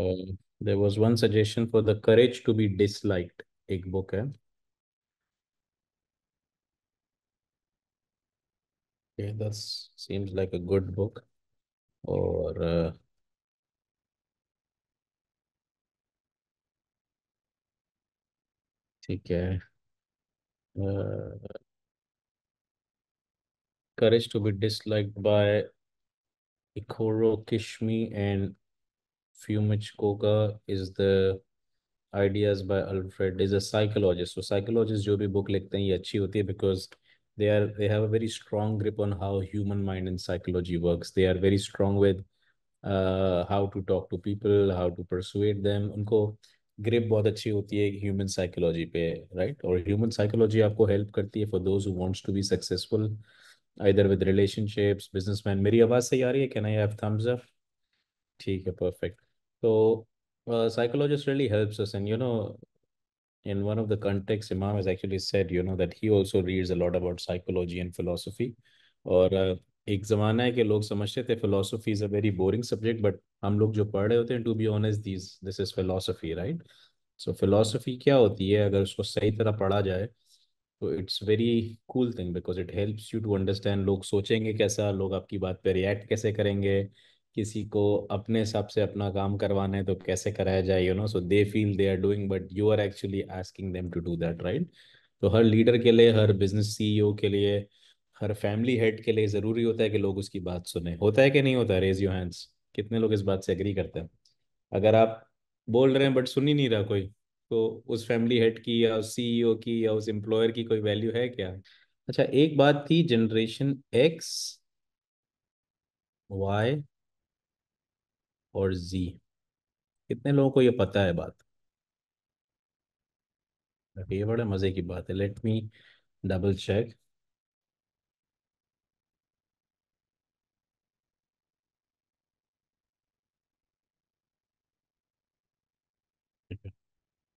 Uh, there was one suggestion for the courage to be disliked. Ek book hai. Okay, that seems like a good book. Or uh, ठीक है uh, courage to be disliked by Ikoro Kishmi and Fumich ideas by Alfred is a psychologist psychologist जो भी book लिखते हैं ये अच्छी होती है because they are they have a very strong grip on how human mind and psychology they are very strong with how to talk to people how to persuade उनको grip बहुत अच्छी होती है ह्यूमन साइकोलॉजी पे right और human psychology आपको help करती है for those who wants to be successful either with relationships businessman मेरी आवाज़ सही आ रही है can I have thumbs up ठीक है perfect So uh, psychologist really helps us, and you know, in one of the contexts, Imam has actually said, you know, that he also reads a lot about psychology and philosophy. और uh, एक ज़माना है कि लोग समझते थे philosophy is a very boring subject but हम लोग जो पढ़ रहे होते हैं to be honest this this is philosophy right so philosophy क्या होती है अगर उसको सही तरह पढ़ा जाए तो it's very cool thing because it helps you to understand लोग सोचेंगे कैसा लोग आपकी बात पे रिएक्ट कैसे करेंगे किसी को अपने हिसाब से अपना काम करवाना है तो कैसे कराया जाए you know so they feel they are doing but you are actually asking them to do that right तो हर लीडर के लिए हर बिजनेस सीईओ के लिए हर फैमिली हेड के लिए ज़रूरी होता है कि लोग उसकी बात सुने होता है कि नहीं होता रेज योर हैंड्स कितने लोग इस बात से एग्री करते हैं अगर आप बोल रहे हैं बट सुन ही नहीं रहा कोई तो उस फैमिली हेड की या उस सीईओ की या उस एम्प्लॉयर की कोई वैल्यू है क्या अच्छा एक बात थी जनरेशन एक्स वाई और जी कितने लोगों को ये पता है बात ये बड़े मज़े की बात है let me double check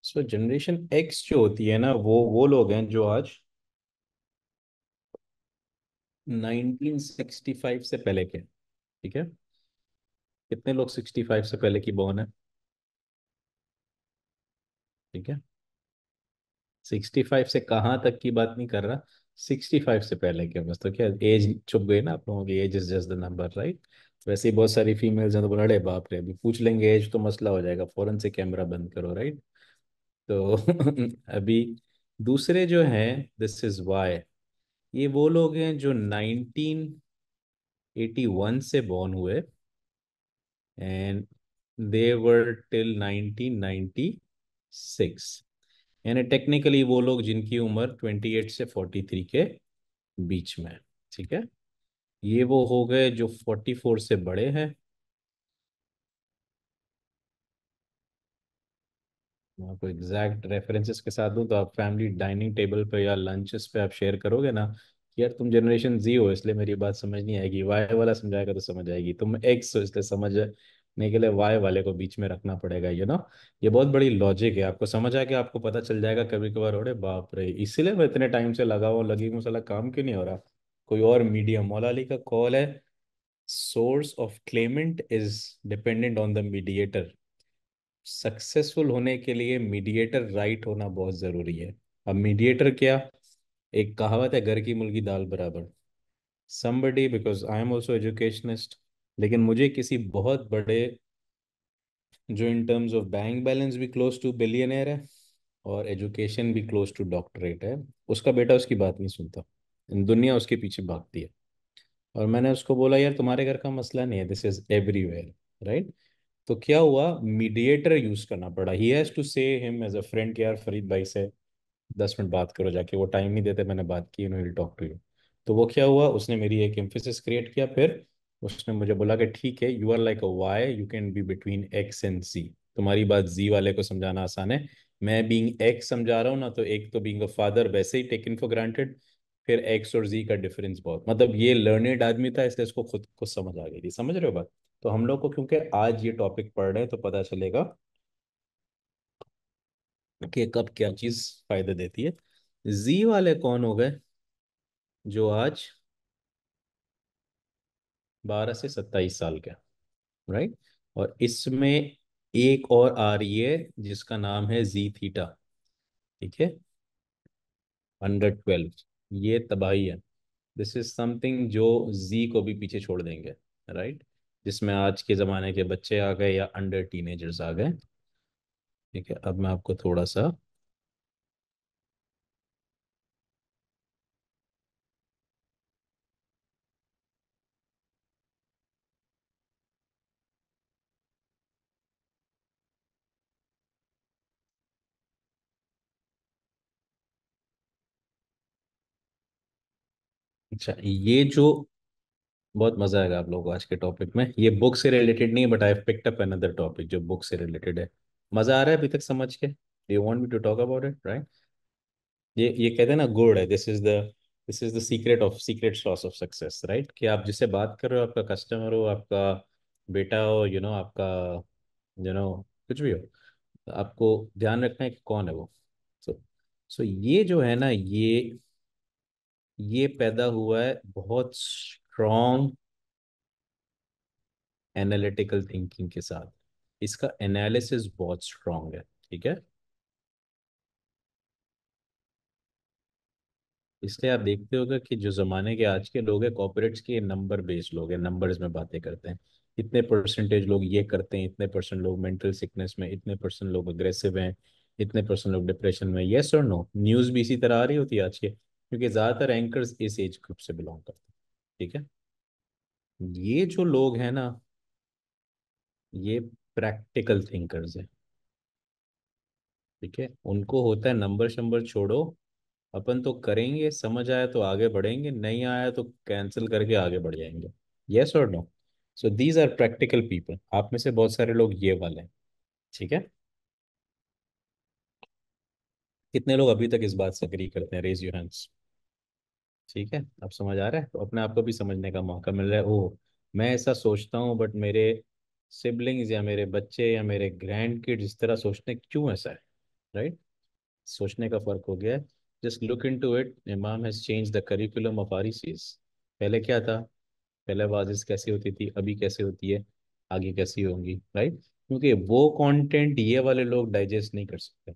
so generation X जो होती है ना वो वो लोग हैं जो आज 1965 से पहले के ठीक है कितने लोग सिक्सटी फाइव से पहले की बॉर्न है ठीक है सिक्सटी फाइव से कहाँ तक की बात नहीं कर रहा सिक्सटी फाइव से पहले के बस तो क्या एज छुप गई ना आप लोगों की age is just the number right वैसे ही बहुत सारी फीमेल्स हैं तो बोला अरे बाप रे अभी पूछ लेंगे एज तो मसला हो जाएगा फ़ौरन से कैमरा बंद करो राइट तो अभी दूसरे जो हैं दिस इज़ वाई ये वो लोग हैं जो 1981 से बॉर्न हुए and they were till 1996 यानी टेक्निकली वो लोग जिनकी उम्र 28 से 43 के बीच में ठीक है ये वो हो गए जो 44 से बड़े हैं मैं आपको एग्जैक्ट रेफरेंसेस के साथ दूं तो आप फैमिली डाइनिंग टेबल पे या लंचेस पे आप शेयर करोगे ना यार तुम जनरेशन जी हो इसलिए मेरी बात समझ नहीं आएगी वाई वाला समझाएगा तो समझ आएगी तुम एक्स हो इसलिए समझ समझने के लिए वाई वाले को बीच में रखना पड़ेगा यू you नो know? ये बहुत बड़ी लॉजिक है आपको समझ आके आपको पता चल जाएगा कभी कभार अरे बाप रे इसीलिए मैं इतने टाइम से लगा हुआ लगी हूँ सला काम क्यों नहीं हो रहा कोई और मीडियम मौला का कॉल है source of clement is dependent on the mediator successful होने के लिए मीडिएटर राइट होना बहुत जरूरी है अब मीडिएटर क्या एक कहावत है घर की मुर्गी दाल बराबर somebody because I am also educationist लेकिन मुझे किसी बहुत बड़े जो in terms of bank balance भी क्लोज टू बिलियनर है और एजुकेशन भी क्लोज टू डॉक्टरेट है उसका बेटा उसकी बात नहीं सुनता दुनिया उसके पीछे भागती है और मैंने उसको बोला यार तुम्हारे घर का मसला नहीं है दिस इज एवरीवेयर राइट तो क्या हुआ मीडिएटर यूज करना पड़ा he has to say him as a friend के यार फरीद भाई से दस मिनट बात करो जाके वो टाइम नहीं देते मैंने बात की यू टॉक टू यू तो वो क्या हुआ उसने मेरी एक एम्फेसिस क्रिएट किया फिर उसने मुझे बोला कि ठीक है you are like a Y you can be between X and C तुम्हारी बात जी वाले को समझाना आसान है मैं बींग एक्स समझा रहा हूँ ना तो एक तो बींग अ फादर वैसे ही टेकन फॉर ग्रांटेड फिर एक्स और जी का डिफरेंस बहुत मतलब ये लर्नेड आदमी था इसलिए इसको खुद को समझ आ गई थी समझ रहे हो बात तो हम लोग को क्योंकि आज ये टॉपिक पढ़ रहे हैं तो पता चलेगा कि कब क्या चीज़ फायदे देती है जी वाले कौन हो गए जो आज बारह से सत्ताईस साल के राइट और इसमें एक और आ रही है जिसका नाम है जी थीटा ठीक है हंड्रेड ट्वेल्व ये तबाही है दिस इज समथिंग जो जी को भी पीछे छोड़ देंगे राइट right? जिसमें आज के ज़माने के बच्चे आ गए या अंडर टीनेजर्स आ गए ठीक है अब मैं आपको थोड़ा सा अच्छा ये जो बहुत मजा आएगा आप लोगों को आज के टॉपिक में ये बुक से रिलेटेड नहीं है but I picked up another topic जो बुक से रिलेटेड है मजा आ रहा है अभी तक समझ के do want me to talk about it right ये ये कहते हैं ना गुड है this is the this is the secret of secret sauce of success right कि आप जिससे बात कर रहे हो आपका कस्टमर हो आपका बेटा हो यू you नो know, आपका यू you नो know, कुछ भी हो तो आपको ध्यान रखना है कि कौन है वो सो so, सो so ये जो है ना ये ये पैदा हुआ है बहुत स्ट्रॉन्ग एनालिटिकल थिंकिंग के साथ इसका एनालिसिस बहुत स्ट्रांग है ठीक है इसलिए आप देखते होगा कि जो ज़माने के आज के लोग हैं कॉपोरेट्स के नंबर बेस्ड लोग हैं नंबर्स में बातें करते हैं इतने परसेंटेज लोग ये करते हैं इतने परसेंट लोग मेंटल सिकनेस में इतने परसेंट लोग अग्रेसिव हैं इतने परसेंट लोग डिप्रेशन में येस और नो न्यूज़ भी इसी तरह आ रही होती है आज के क्योंकि ज़्यादातर एंकर इस एज ग्रुप से बिलोंग करते हैं ठीक है ये जो लोग हैं ना ये प्रैक्टिकल थिंकर्स हैं ठीक है उनको होता है नंबर शंबर छोड़ो अपन तो करेंगे समझ आया तो आगे बढ़ेंगे नहीं आया तो कैंसिल करके आगे बढ़ जाएंगे यस और no so these are practical people आप में से बहुत सारे लोग ये वाले हैं ठीक है कितने लोग अभी तक इस बात से अग्री करते हैं रेज योर हैंड्स ठीक है अब समझ आ रहा है तो अपने आप को भी समझने का मौका मिल रहा है ओ मैं ऐसा सोचता हूँ बट मेरे सिबलिंग्स या मेरे बच्चे या मेरे ग्रैंड किड इस तरह सोचने क्यों ऐसा है राइट सोचने का फर्क हो गया है जस्ट लुक इन टू इट इमाम has change the curriculum of our पहले क्या था पहले वाजिश कैसी होती थी अभी कैसे होती है आगे कैसी होंगी राइट क्योंकि वो कंटेंट ये वाले लोग डाइजेस्ट नहीं कर सकते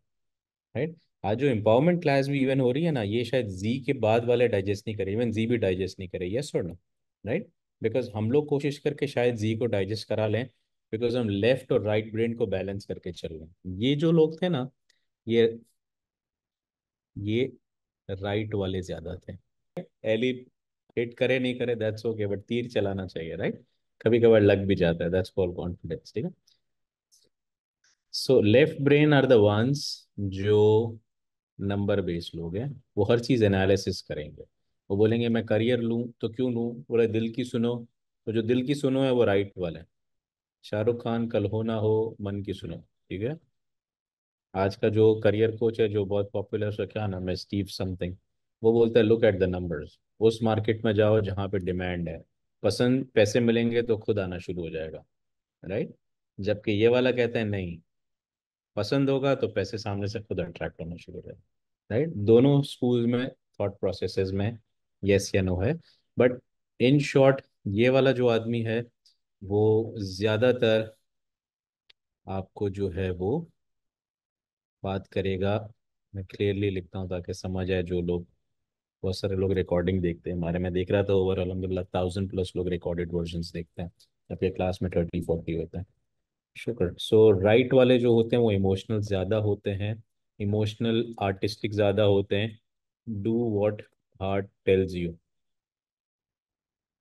राइट आज जो एम्पावरमेंट क्लास भी इवन हो रही है ना ये शायद जी के बाद वाले डाइजेस्ट नहीं करे इवन जी भी डाइजेस्ट नहीं करे यस और नो राइट बिकॉज हम लोग कोशिश करके शायद जी को डाइजेस्ट करा लें बिकॉज हम लेफ्ट और राइट ब्रेन को बैलेंस करके चल रहे हैं ये जो लोग थे ना ये ये राइट वाले ज्यादा थे एली हिट करे नहीं करे दैट्स ओके बट तीर चलाना चाहिए राइट कभी कभार लग भी जाता है दैट्स कॉल कॉन्फिडेंस ठीक है so left brain are the ones जो नंबर बेस्ड लोग हैं वो हर चीज़ एनालिसिस करेंगे वो बोलेंगे मैं करियर लूँ तो क्यों लूँ बोले दिल की सुनो तो जो दिल की सुनो है वो राइट वाले हैं शाहरुख खान कल हो ना हो मन की सुनो ठीक है आज का जो करियर कोच है जो बहुत पॉपुलर उसका क्या नाम है स्टीव समथिंग वो बोलता है लुक एट द नंबर्स उस मार्केट में जाओ जहाँ पे डिमांड है पसंद पैसे मिलेंगे तो खुद आना शुरू हो जाएगा राइट जबकि ये वाला कहता है नहीं पसंद होगा तो पैसे सामने से खुद अट्रैक्ट होना शुरू हो जाएगा राइट दोनों स्कूल में थॉट प्रोसेस में येस या नो है बट इन शॉर्ट ये वाला जो आदमी है वो ज़्यादातर आपको जो है वो बात करेगा मैं क्लियरली लिखता हूँ ताकि समझ आए जो लोग बहुत सारे लोग रिकॉर्डिंग देखते हैं हमारे मैं देख रहा था ओवर अलहमदिल्ला थाउजेंड प्लस लोग रिकॉर्डेड वर्जन देखते हैं जबकि क्लास में थर्टी फोर्टी होते हैं शुक्र सो राइट वाले जो होते हैं वो इमोशनल ज़्यादा होते हैं इमोशनल आर्टिस्टिक ज़्यादा होते हैं do what heart tells you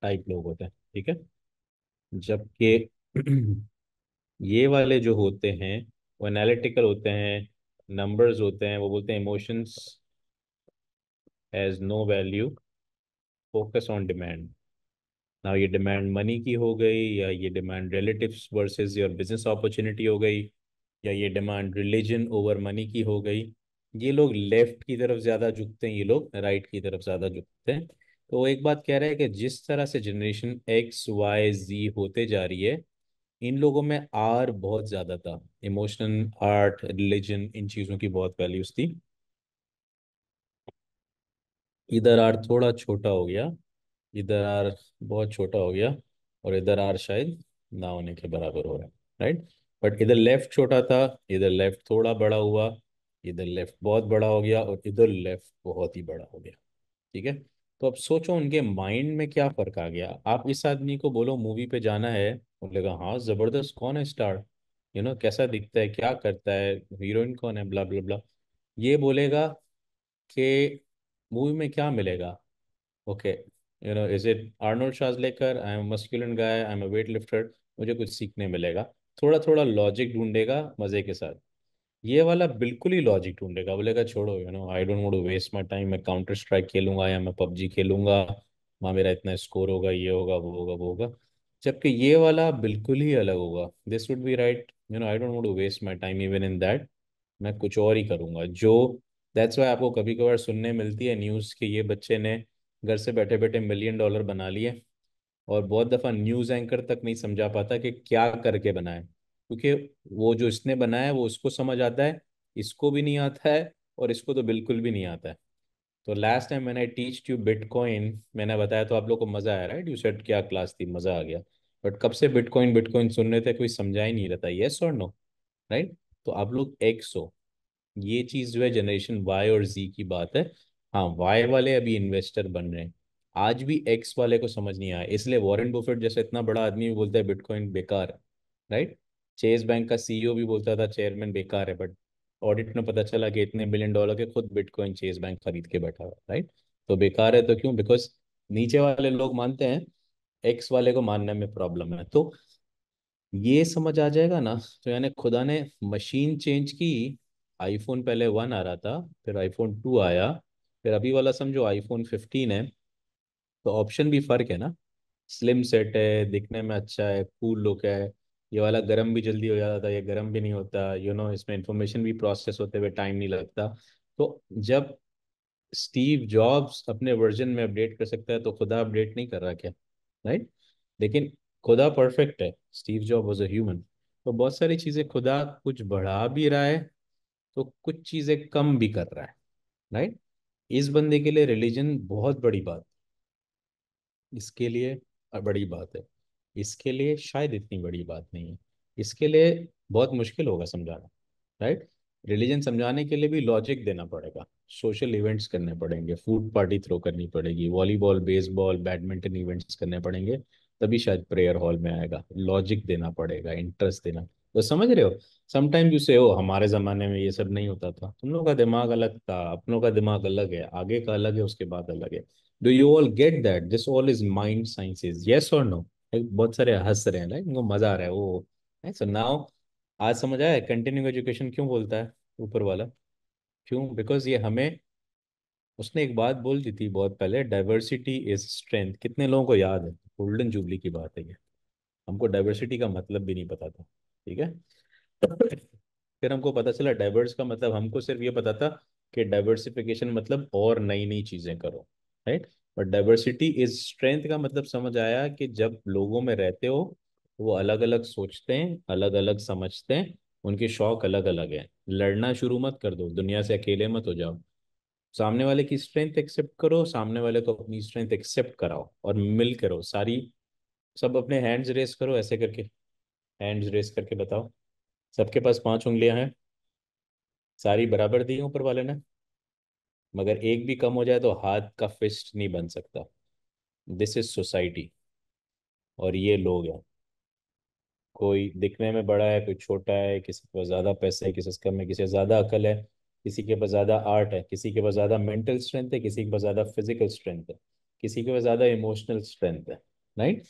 type लोग होते हैं ठीक है जबकि ये वाले जो होते हैं वो एनालिटिकल होते हैं नंबर्स होते हैं वो बोलते हैं emotions has no value focus on demand ना ये डिमांड मनी की हो गई या ये demand relatives versus your business opportunity हो गई या ये डिमांड रिलीजन ओवर मनी की हो गई ये लोग लेफ्ट की तरफ ज़्यादा झुकते हैं ये लोग राइट की तरफ ज़्यादा झुकते हैं तो वो एक बात कह रहा है कि जिस तरह से जनरेशन एक्स वाई जी होते जा रही है इन लोगों में आर बहुत ज़्यादा था इमोशन आर्ट रिलीजन इन चीज़ों की बहुत वैल्यूज थी इधर आर थोड़ा छोटा हो गया इधर आर बहुत छोटा हो गया और इधर आर शायद ना होने के बराबर हो रहा है राइट बट इधर लेफ्ट छोटा था इधर लेफ्ट थोड़ा बड़ा हुआ इधर लेफ्ट बहुत बड़ा हो गया और इधर लेफ्ट बहुत ही बड़ा हो गया ठीक है तो अब सोचो उनके माइंड में क्या फर्क आ गया आप इस आदमी को बोलो मूवी पे जाना है बोलेगा हाँ जबरदस्त कौन है स्टार यू नो कैसा दिखता है क्या करता है हीरोइन कौन है ब्ला ब्ला ब्ला ये बोलेगा कि मूवी में क्या मिलेगा okay you know is it Arnold लेकर I am masculine guy I am a weight lifter मुझे कुछ सीखने मिलेगा थोड़ा थोड़ा लॉजिक ढूंढेगा मज़े के साथ ये वाला बिल्कुल ही लॉजिक ढूंढेगा बोलेगा छोड़ो you know I don't want to waste my time मैं काउंटर स्ट्राइक खेलूंगा या मैं पबजी खेलूंगा वहां मेरा इतना स्कोर होगा ये होगा वो होगा वो होगा जबकि ये वाला बिल्कुल ही अलग होगा this would be right you know I don't want to waste my time even in that मैं कुछ और ही करूंगा जो दैट्स वाई आपको कभी कभार सुनने मिलती है न्यूज़ कि ये बच्चे ने घर से बैठे बैठे मिलियन डॉलर बना लिए और बहुत दफ़ा न्यूज़ एंकर तक नहीं समझा पाता कि क्या करके बनाए क्योंकि वो जो इसने बनाया है वो उसको समझ आता है इसको भी नहीं आता है और इसको तो बिल्कुल भी नहीं आता है तो लास्ट टाइम मैंने टीच यू बिटकॉइन मैंने बताया तो आप लोग को मज़ा आया राइट यू सेट क्या क्लास थी मज़ा आ गया बट कब से बिटकॉइन बिटकॉइन सुन रहे थे कोई समझा ही नहीं रहता येस और नो राइट तो आप लोग एक्स हो ये चीज़ जो है जनरेशन वाई और जी की बात है हाँ वाई वाले अभी इन्वेस्टर बन रहे हैं आज भी एक्स वाले को समझ नहीं आया इसलिए वॉरेन बुफेट जैसे इतना बड़ा आदमी बोलता है बिटकॉइन बेकार राइट चेस बैंक का सीईओ e भी बोलता था चेयरमैन बेकार है बट ऑडिट में पता चला कि इतने बिलियन डॉलर के खुद बिटकॉइन चेस बैंक खरीद के बैठा हुआ राइट तो बेकार है तो क्यों बिकॉज नीचे वाले लोग मानते हैं एक्स वाले को मानने में प्रॉब्लम है तो ये समझ आ जाएगा ना तो यानी खुदा ने मशीन चेंज की आईफोन पहले वन आ रहा था फिर आईफोन टू आया फिर अभी वाला समझो आईफोन फिफ्टीन है तो ऑप्शन भी फर्क है ना स्लिम सेट है दिखने में अच्छा है कूल लुक है ये वाला गर्म भी जल्दी हो जाता था ये गर्म भी नहीं होता यू you नो know, इसमें इन्फॉर्मेशन भी प्रोसेस होते हुए टाइम नहीं लगता तो जब स्टीव जॉब्स अपने वर्जन में अपडेट कर सकता है तो खुदा अपडेट नहीं कर रहा क्या राइट लेकिन खुदा परफेक्ट है Steve Job was a human तो बहुत सारी चीज़ें खुदा कुछ बढ़ा भी रहा है तो कुछ चीज़ें कम भी कर रहा है राइट इस बंदे के लिए रिलीजन बहुत बड़ी बात इसके लिए बड़ी बात है इसके लिए शायद इतनी बड़ी बात नहीं है इसके लिए बहुत मुश्किल होगा समझाना राइट रिलीजन समझाने के लिए भी लॉजिक देना पड़ेगा सोशल इवेंट्स करने पड़ेंगे फूड पार्टी थ्रो करनी पड़ेगी वॉलीबॉल बेसबॉल बैडमिंटन इवेंट्स करने पड़ेंगे तभी शायद प्रेयर हॉल में आएगा लॉजिक देना पड़ेगा इंटरेस्ट देना तो समझ रहे हो समटाइम यू से हो हमारे ज़माने में ये सब नहीं होता था तुम लोग का दिमाग अलग था अपनों का दिमाग अलग है आगे का अलग है उसके बाद अलग है do you all get that this all is mind sciences yes और नो बहुत सारे हंस रहे हैं लाइक उनको मजा आ रहा है वो सो नाउ आज समझ आया कंटिन्यू एजुकेशन क्यों बोलता है ऊपर वाला क्यों बिकॉज ये हमें उसने एक बात बोल दी थी बहुत पहले डाइवर्सिटी इज स्ट्रेंथ कितने लोगों को याद है गोल्डन जुबली की बात है ये हमको डाइवर्सिटी का मतलब भी नहीं पता था ठीक है फिर हमको पता चला डाइवर्स का मतलब हमको सिर्फ ये पता था कि डाइवर्सिफिकेशन मतलब और नई नई चीज़ें करो right but diversity is strength का मतलब समझ आया कि जब लोगों में रहते हो वो अलग अलग सोचते हैं अलग अलग समझते हैं उनके शौक अलग अलग हैं लड़ना शुरू मत कर दो दुनिया से अकेले मत हो जाओ सामने वाले की स्ट्रेंथ एक्सेप्ट करो सामने वाले को अपनी स्ट्रेंथ एक्सेप्ट कराओ और मिल करो सारी सब अपने हैंड्स रेस करो ऐसे करके हैंड्स रेस करके बताओ सबके पास पांच उंगलियां हैं सारी बराबर दी ऊपर वाले ने मगर एक भी कम हो जाए तो हाथ का फिस्ट नहीं बन सकता दिस इज सोसाइटी और ये लोग हैं कोई दिखने में बड़ा है कोई छोटा है किसी के पास ज़्यादा पैसे है किसी कम है किसी के ज़्यादा अकल है किसी के पास ज़्यादा आर्ट है किसी के पास ज़्यादा मेंटल स्ट्रेंथ है किसी के पास ज़्यादा फिजिकल स्ट्रेंथ है किसी के पास ज़्यादा इमोशनल स्ट्रेंथ है राइट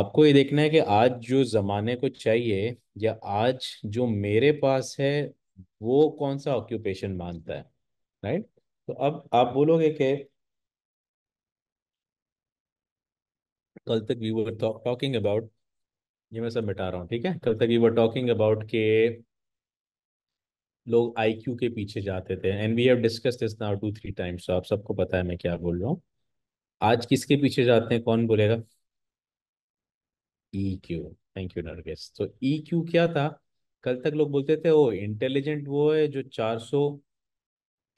आपको ये देखना है कि आज जो ज़माने को चाहिए या आज जो मेरे पास है वो कौन सा ऑक्यूपेशन मानता है राइट तो अब आप बोलोगे कि कल तक वी वर टॉकिंग अबाउट ये मैं सब मिटा रहा हूँ ठीक है कल तक वी वर टॉकिंग अबाउट के लोग आईक्यू के पीछे जाते थे and we have discuss this now two three times आप सबको पता है मैं क्या बोल रहा हूँ आज किसके पीछे जाते हैं कौन बोलेगा E Q thank you Nargesh तो ई e क्यू क्या था कल तक लोग बोलते थे ओ इंटेलिजेंट वो है जो 400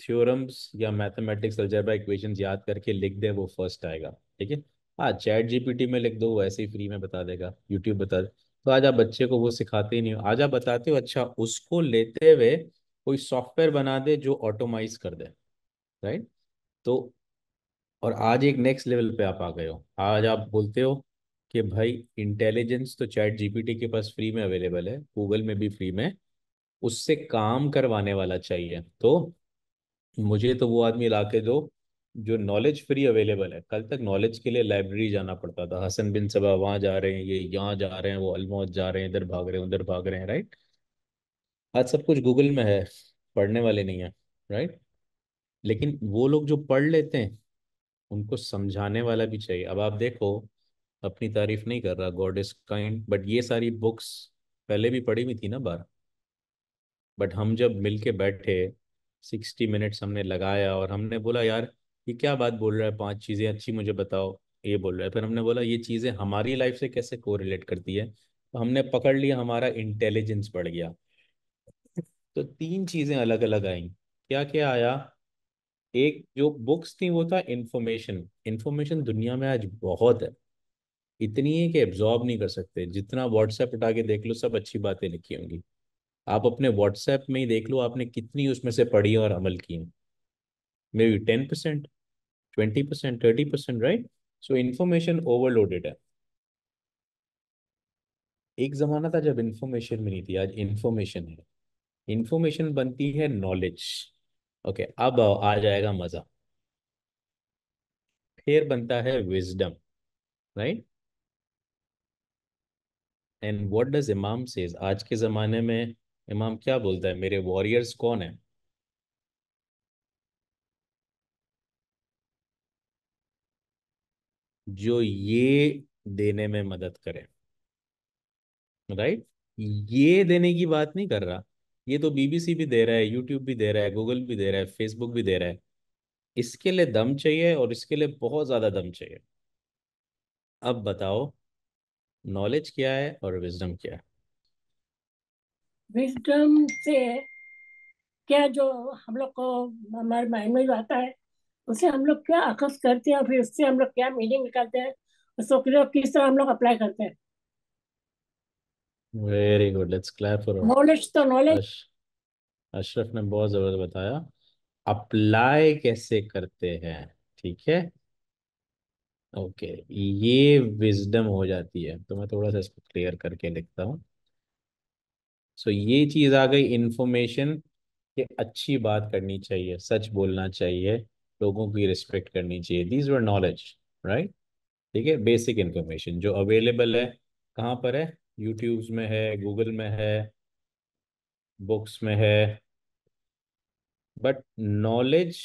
थ्योरम्स या मैथमेटिक्स अलजेब्रा इक्वेशंस याद करके लिख दें वो फर्स्ट आएगा ठीक है हाँ चैट जीपीटी में लिख दो वो ऐसे ही फ्री में बता देगा यूट्यूब बता दे तो आज आप बच्चे को वो सिखाते ही नहीं हो आज आप बताते हो अच्छा उसको लेते हुए कोई सॉफ्टवेयर बना दे जो ऑटोमाइज कर दे राइट तो और आज एक नेक्स्ट लेवल पे आप आ गए हो आज आप बोलते हो कि भाई इंटेलिजेंस तो चैट जीपीटी के पास फ्री में अवेलेबल है गूगल में भी फ्री में उससे काम करवाने वाला चाहिए तो मुझे तो वो आदमी ला के दो जो नॉलेज फ्री अवेलेबल है कल तक नॉलेज के लिए लाइब्रेरी जाना पड़ता था हसन बिन सबा वहाँ जा रहे हैं ये यहाँ जा रहे हैं वो अलमौत जा रहे हैं इधर भाग रहे हैं उधर भाग रहे हैं राइट आज सब कुछ गूगल में है पढ़ने वाले नहीं है राइट लेकिन वो लोग जो पढ़ लेते हैं उनको समझाने वाला भी चाहिए अब आप देखो अपनी तारीफ नहीं कर रहा गॉड इज काइंड बट ये सारी बुक्स पहले भी पढ़ी हुई थी ना बार बट हम जब मिल के बैठे सिक्सटी मिनट्स हमने लगाया और हमने बोला यार ये क्या बात बोल रहा है पांच चीज़ें अच्छी मुझे बताओ ये बोल रहा है फिर हमने बोला ये चीज़ें हमारी लाइफ से कैसे को करती है तो हमने पकड़ लिया हमारा इंटेलिजेंस बढ़ गया तो तीन चीज़ें अलग अलग आई क्या क्या आया एक जो बुक्स थी वो था इन्फॉर्मेशन इन्फॉर्मेशन दुनिया में आज बहुत है इतनी है कि एब्जॉर्ब नहीं कर सकते जितना व्हाट्सएप उठा के देख लो सब अच्छी बातें लिखी होंगी आप अपने व्हाट्सएप में ही देख लो आपने कितनी उसमें से पढ़ी और अमल की maybe ten percent twenty percent thirty percent right so information overloaded है एक जमाना था जब इन्फॉर्मेशन में नहीं थी आज इन्फॉर्मेशन है इन्फॉर्मेशन बनती है नॉलेज ओके अब आ जाएगा मजा फिर बनता है wisdom right and what does Imam says आज के जमाने में इमाम क्या बोलता है मेरे वॉरियर्स कौन है जो ये देने में मदद करे राइट ये देने की बात नहीं कर रहा ये तो बीबीसी भी दे रहा है यूट्यूब भी दे रहा है गूगल भी दे रहा है फेसबुक भी दे रहा है इसके लिए दम चाहिए और इसके लिए बहुत ज़्यादा दम चाहिए अब बताओ नॉलेज क्या है और विजडम क्या है विजडम से क्या जो हम लोग को हमारे माइंड में जो आता है उसे हम लोग क्या आकर्ष करते हैं फिर उससे हम लोग क्या मीनिंग निकालते हैं उसको तो किस तरह हम लोग अप्लाई करते हैं very good let's clear for knowledge तो नॉलेज अशरफ ने बहुत जबरदस्त बताया अप्लाई कैसे करते हैं ठीक है ओके ये विजडम हो जाती है तो मैं थोड़ा सा इसको क्लियर करके लिखता हूँ सो ये चीज आ गई इन्फॉर्मेशन कि अच्छी बात करनी चाहिए सच बोलना चाहिए लोगों की रिस्पेक्ट करनी चाहिए दीज वर नॉलेज राइट ठीक है बेसिक इन्फॉर्मेशन जो अवेलेबल है कहाँ पर है यूट्यूब्स में है गूगल में है बुक्स में है बट नॉलेज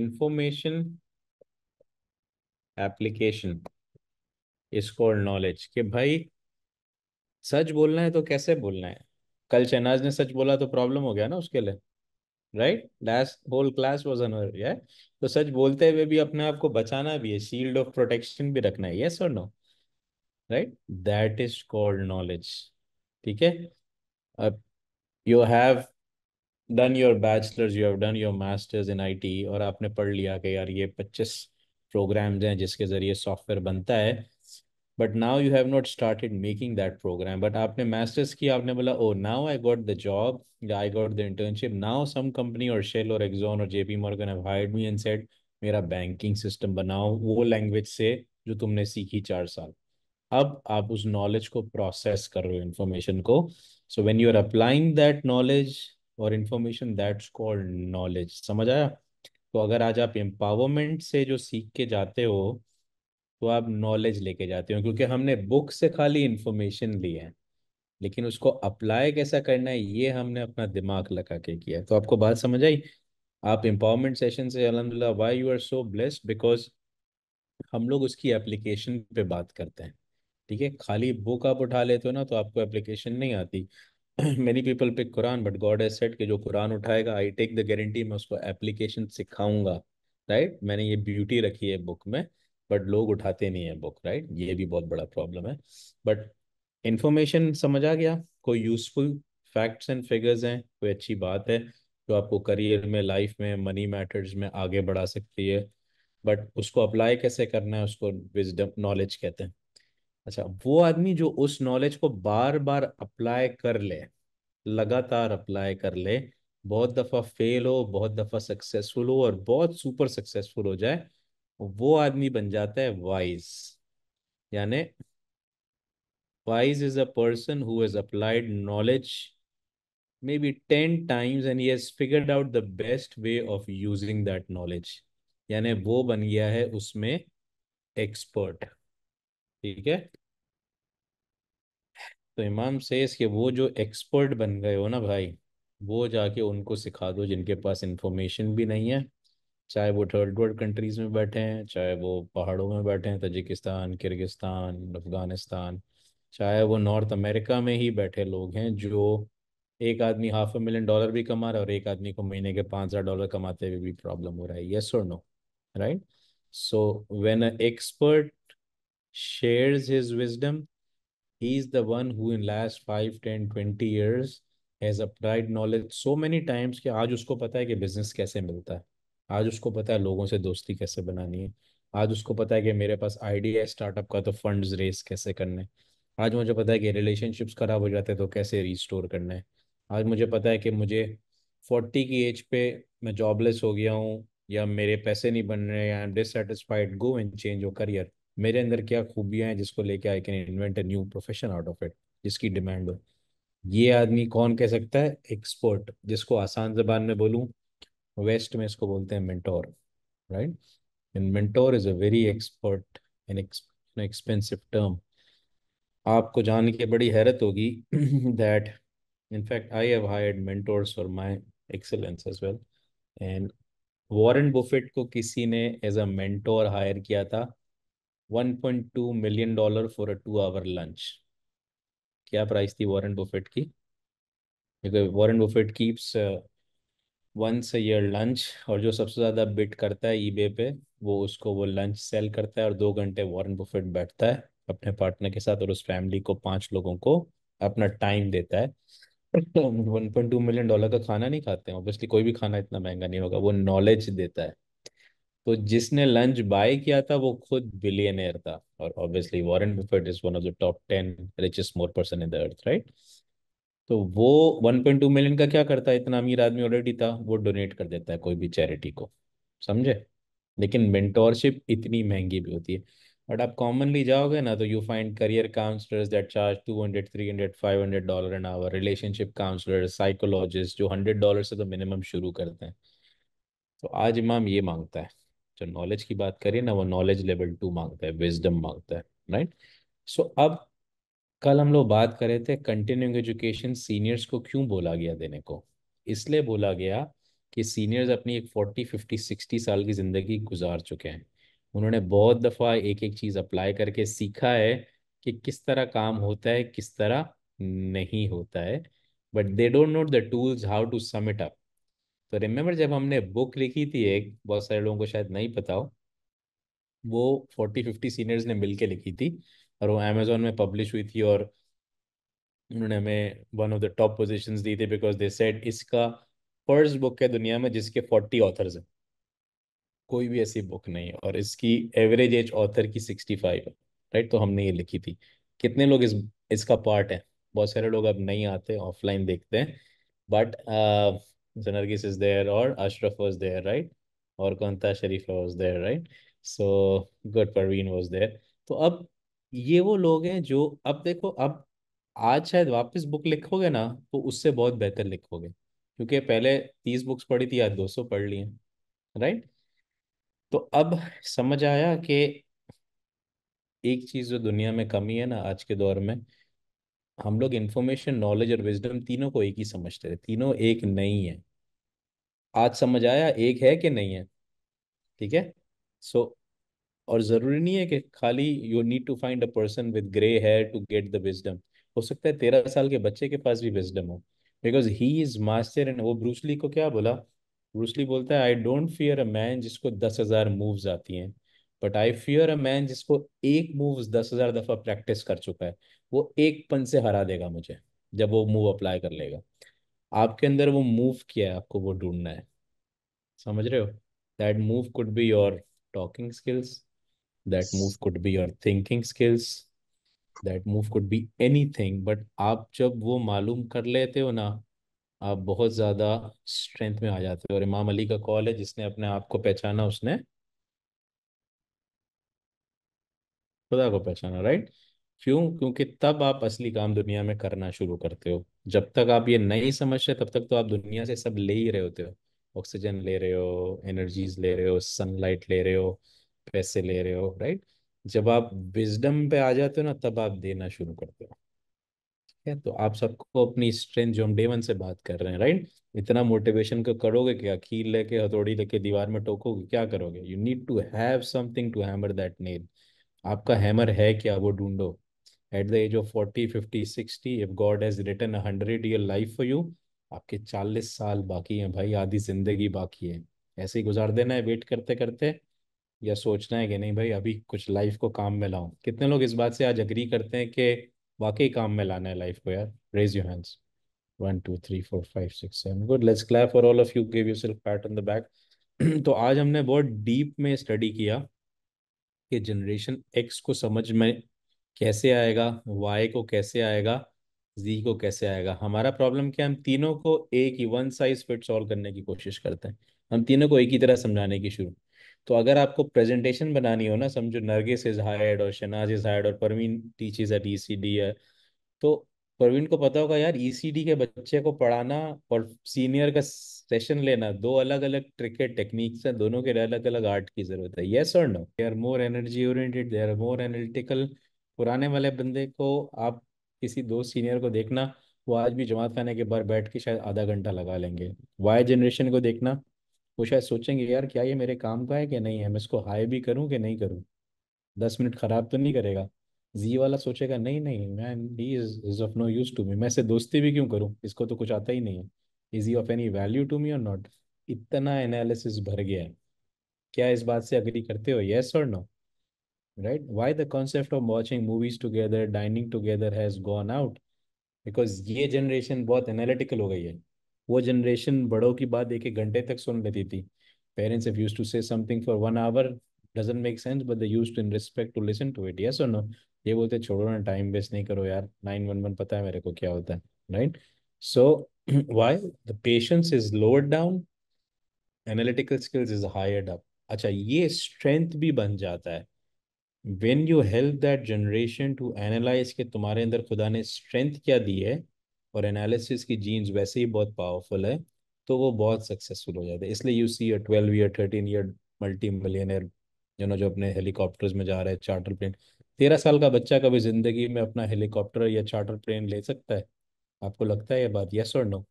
इन्फॉर्मेशन एप्लीकेशन इस नॉलेज कि भाई सच बोलना है तो कैसे बोलना है कल शहनाज ने सच बोला तो प्रॉब्लम हो गया ना उसके लिए right last whole class was Anwar तो सच बोलते हुए भी अपने आप को बचाना भी है शील्ड ऑफ प्रोटेक्शन भी रखना है यस और no right that is called knowledge ठीक है अब you have done your bachelors you have done your masters in IT और आपने पढ़ लिया कि यार ये पच्चीस प्रोग्राम्स हैं जिसके ज़रिए सॉफ्टवेयर बनता है but now you have not started making that program but आपने मास्टर्स की आपने बोला oh now I got the job I got the internship now some company और शेल और एग्जॉन और JP Morgan have hired me and said मेरा banking system बनाओ वो लैंग्वेज से जो तुमने सीखी चार साल अब आप उस नॉलेज को प्रोसेस कर रहे हो इंफॉर्मेशन को so when you are applying that knowledge और इन्फॉर्मेशन दैट्स कॉल्ड नॉलेज समझ आया तो अगर आज आप एम्पावरमेंट से जो सीख के जाते हो तो आप नॉलेज लेके जाते हो क्योंकि हमने बुक से खाली इंफॉर्मेशन ली है लेकिन उसको अप्लाई कैसा करना है ये हमने अपना दिमाग लगा के किया तो आपको बात समझ आई आप एम्पावरमेंट सेशन से अलहमदिल्ला why you are so blessed because हम लोग उसकी एप्लीकेशन पे बात करते हैं ठीक है खाली बुक आप उठा लेते हो ना तो आपको एप्लीकेशन नहीं आती many people pick Quran but God has set के जो कुरान उठाएगा आई टेक द गारंटी मैं उसको एप्लीकेशन सिखाऊंगा राइट right? मैंने ये ब्यूटी रखी है बुक में बट लोग उठाते नहीं है बुक राइट ये भी बहुत बड़ा प्रॉब्लम है बट इंफॉर्मेशन समझ आ गया कोई यूजफुल फैक्ट्स एंड फिगर्स हैं कोई अच्छी बात है जो आपको करियर में लाइफ में मनी मैटर्स में आगे बढ़ा सकती है बट उसको अप्लाई कैसे करना है उसको विजडम नॉलेज कहते हैं अच्छा वो आदमी जो उस नॉलेज को बार बार अप्लाई कर ले लगातार अप्लाई कर ले बहुत दफ़ा फेल हो बहुत दफ़ा सक्सेसफुल हो और बहुत सुपर सक्सेसफुल हो जाए वो आदमी बन जाता है वाइज यानी wise is a person who has applied knowledge maybe ten times and he figured out the best way of using that knowledge यानी वो बन गया है उसमें एक्सपर्ट ठीक है तो इमाम से के वो जो एक्सपर्ट बन गए हो ना भाई वो जाके उनको सिखा दो जिनके पास इंफॉर्मेशन भी नहीं है चाहे वो थर्ड वर्ल्ड कंट्रीज में बैठे हैं चाहे वो पहाड़ों में बैठे हैं तजिकिस्तान किर्गिस्तान अफगानिस्तान चाहे वो नॉर्थ अमेरिका में ही बैठे लोग हैं जो एक आदमी हाफ ए मिलियन डॉलर भी कमा रहा है और एक आदमी को महीने के पाँच हज़ार डॉलर कमाते हुए भी प्रॉब्लम हो रहा है येस और no right so when a expert share his wisdom he is the one who in last five ten twenty years has applied knowledge so many times कि आज उसको पता है कि बिजनेस कैसे मिलता है आज उसको पता है लोगों से दोस्ती कैसे बनानी है आज उसको पता है कि मेरे पास आइडिया है स्टार्टअप का तो फंड्स रेस कैसे करने आज मुझे पता है कि रिलेशनशिप्स खराब हो जाते हैं तो कैसे रिस्टोर करना है आज मुझे पता है कि मुझे फोर्टी की एज पे मैं जॉबलेस हो गया हूँ या मेरे पैसे नहीं बन रहे या dissatisfied go and change your career मेरे अंदर क्या खूबियाँ हैं जिसको लेके I can invent a new profession out of it जिसकी डिमांड हो ये आदमी कौन कह सकता है एक्सपर्ट जिसको आसान जबान में बोलूँ वेस्ट में इसको बोलते हैं mentor right and mentor is a very expert and expensive term आपको जान के बड़ी हैरत होगी that in fact I have hired mentors for my excellence as well and Warren Buffett को किसी ने एज अ मेंटोर हायर किया था 1.2 million dollar for a two hour lunch क्या प्राइस थी वॉरेन बुफेट की Warren Buffett keeps once a year lunch और जो सबसे ज़्यादा बिट करता है ईबे पे वो उसको वो लंच सेल करता है और दो घंटे वॉरेन बुफेट बैठता है अपने पार्टनर के साथ और उस फैमिली को पांच लोगों को अपना टाइम देता है one point two million dollar का खाना नहीं खाते हैं ऑब्वियसली कोई भी खाना इतना महंगा नहीं होगा वो नॉलेज देता है तो जिसने लंच बाय किया था वो खुद बिलियनियर था और obviously Warren Buffett is one of the top ten richest more person in the earth right तो वो 1.2 मिलियन का क्या करता है इतना अमीर आदमी ऑलरेडी था वो डोनेट कर देता है कोई भी चैरिटी को समझे लेकिन मेंटोरशिप इतनी महंगी भी होती है बट आप कॉमनली जाओगे ना तो you find career counsellors that charge two hundred three hundred five hundred dollar an hour relationship counsellor psychologist जो हंड्रेड डॉलर से तो मिनिमम शुरू करते हैं तो आज इमाम ये मांगता है जो नॉलेज की बात करिए ना वो नॉलेज लेवल टू मांगता है विजडम मांगता है राइट right? सो so, अब कल हम लोग बात कर रहे थे कंटिन्यूइंग एजुकेशन सीनियर्स को क्यों बोला गया देने को इसलिए बोला गया कि सीनियर्स अपनी एक फोर्टी फिफ्टी सिक्सटी साल की ज़िंदगी गुजार चुके हैं उन्होंने बहुत दफ़ा एक एक चीज़ अप्लाई करके सीखा है कि किस तरह काम होता है किस तरह नहीं होता है but they don't note the tools how to sum it up तो रिमेम्बर जब हमने बुक लिखी थी एक बहुत सारे लोगों को शायद नहीं पता हो वो फोर्टी फिफ्टी सीनियर्स ने मिल के लिखी थी और वो अमेजोन में पब्लिश हुई थी और उन्होंने हमें one of the top position दी थी बिकॉज दे सेट इसका फर्स्ट बुक है दुनिया में जिसके फोर्टी ऑथर्स हैं कोई भी ऐसी बुक नहीं है और इसकी एवरेज एज ऑथर की सिक्सटी फाइव है राइट तो हमने ये लिखी थी कितने लोग इस इसका पार्ट है बहुत सारे लोग अब नहीं आते ऑफलाइन देखते हैं बट जनरगिस इज देयर और अशरफ वॉज देयर राइट और कौनता Sharif was there right so good Parveen was there तो अब ये वो लोग हैं जो अब देखो अब आज शायद वापस बुक लिखोगे ना तो उससे बहुत बेहतर लिखोगे क्योंकि पहले तीस बुक्स पढ़ी थी आज दो सौ पढ़ ली हैं राइट तो अब समझ आया कि एक चीज़ जो दुनिया में कमी है ना आज के दौर में हम लोग इन्फॉर्मेशन नॉलेज और विजडम तीनों को एक ही समझते थे तीनों एक नहीं है आज समझ आया एक है कि नहीं है ठीक है सो so, और ज़रूरी नहीं है कि खाली you need to find a person with grey hair to get the wisdom हो सकता है तेरह साल के बच्चे के पास भी विजडम हो because he is master and वो ब्रूसली को क्या बोला ब्रूसली बोलता है I don't fear a man जिसको दस हज़ार मूव्स आती हैं but I fear a man जिसको एक मूव दस हज़ार दफ़ा प्रैक्टिस कर चुका है वो एक पन से हरा देगा मुझे जब वो मूव अप्लाई कर लेगा आपके अंदर वो मूव किया है आपको वो ढूंढना है समझ रहे हो that move could be your talking skills move could be your thinking skills that move could be anything but आप जब वो मालूम कर लेते हो ना आप बहुत ज़्यादा स्ट्रेंथ में आ जाते हो और इमाम अली का कॉल है जिसने अपने आप को पहचाना उसने खुदा को पहचाना राइट क्यों क्योंकि तब आप असली काम दुनिया में करना शुरू करते हो जब तक आप ये नहीं समझते तब तक तो आप दुनिया से सब ले ही रहे होते हो ऑक्सीजन ले रहे हो एनर्जीज ले रहे हो सनलाइट ले रहे हो पैसे ले रहे हो राइट जब आप विजडम पे आ जाते हो ना तब आप देना शुरू करते हो ठीक है तो आप सबको अपनी स्ट्रेंथ जो हम डे वन से बात कर रहे हैं राइट इतना मोटिवेशन को करोगे क्या खील लेके हथौड़ी लेके दीवार में टोकोगे क्या करोगे you need to have something to hammer that nail आपका हैमर है क्या वो ढूंढो at the age of forty fifty sixty if God has return hundred year life for you आपके चालीस साल बाकी हैं भाई आधी जिंदगी बाकी है ऐसे ही गुजार देना है वेट करते करते या सोचना है कि नहीं भाई अभी कुछ लाइफ को काम में लाऊं कितने लोग इस बात से आज अग्री करते हैं कि वाकई काम में लाना है लाइफ को यार raise your hands one two three four five six seven good let's clap for all of you give yourself pat on the back तो आज हमने बहुत डीप में स्टडी किया कि जनरेशन एक्स को समझ में कैसे आएगा वाई को कैसे आएगा जी को कैसे आएगा हमारा प्रॉब्लम क्या हम तीनों को एक ही वन साइज फिट सॉल्व करने की कोशिश करते हैं हम तीनों को एक ही तरह समझाने की शुरू तो अगर आपको प्रेजेंटेशन बनानी हो ना समझो नरगिस इज हायर्ड और शनाज इज हायर्ड और परवीन टीचेज एट ईसीडी है तो परवीन को पता होगा यार ईसीडी e के बच्चे को पढ़ाना और सीनियर का सेशन लेना दो अलग अलग क्रिकेट टेक्निक्स हैं दोनों के लिए अलग अलग आर्ट की जरूरत है येस और no they are more energy oriented they are more analytical पुराने वाले बंदे को आप किसी दो सीनियर को देखना वो आज भी जमात खाने के बाहर बैठ के शायद आधा घंटा लगा लेंगे वाई जनरेशन को देखना वो शायद सोचेंगे यार क्या ये मेरे काम का है कि नहीं है मैं इसको हाई भी करूँ कि नहीं करूँ दस मिनट खराब तो नहीं करेगा जी वाला सोचेगा नहीं नहीं man he is is of no use to me मैं इसे दोस्ती भी क्यों करूँ इसको तो कुछ आता ही नहीं है is he of any value to me और नॉट इतना एनालिसिस भर गया है क्या इस बात से अग्री करते हो येस और no right why the concept of watching movies together dining together has gone out because ये जनरेशन बहुत एनालिटिकल हो गई है वो जनरेशन बड़ों की बात एक एक घंटे तक सुन लेती थी parents if use to say something for one hour doesn't make sense but they used in respect to listen to it yes और नो ये बोलते छोड़ो ना टाइम वेस्ट नहीं करो यार नाइन वन वन पता है मेरे को क्या होता है right so why the patience is lower down analytical skills is higher up अच्छा ये स्ट्रेंथ भी बन जाता है when you help that generation to analyse के तुम्हारे अंदर खुदा ने स्ट्रेंथ क्या दी है और एनालिसिस की जीन्स वैसे ही बहुत पावरफुल है तो वो बहुत सक्सेसफुल हो जाते हैं इसलिए you see twelve year thirteen year multimillionaire you know जो अपने हेलीकॉप्टर्स में जा रहे हैं चार्टर प्लेन तेरह साल का बच्चा कभी जिंदगी में अपना हेलीकॉप्टर या चार्टर प्लेन ले सकता है आपको लगता है ये बात यस और नो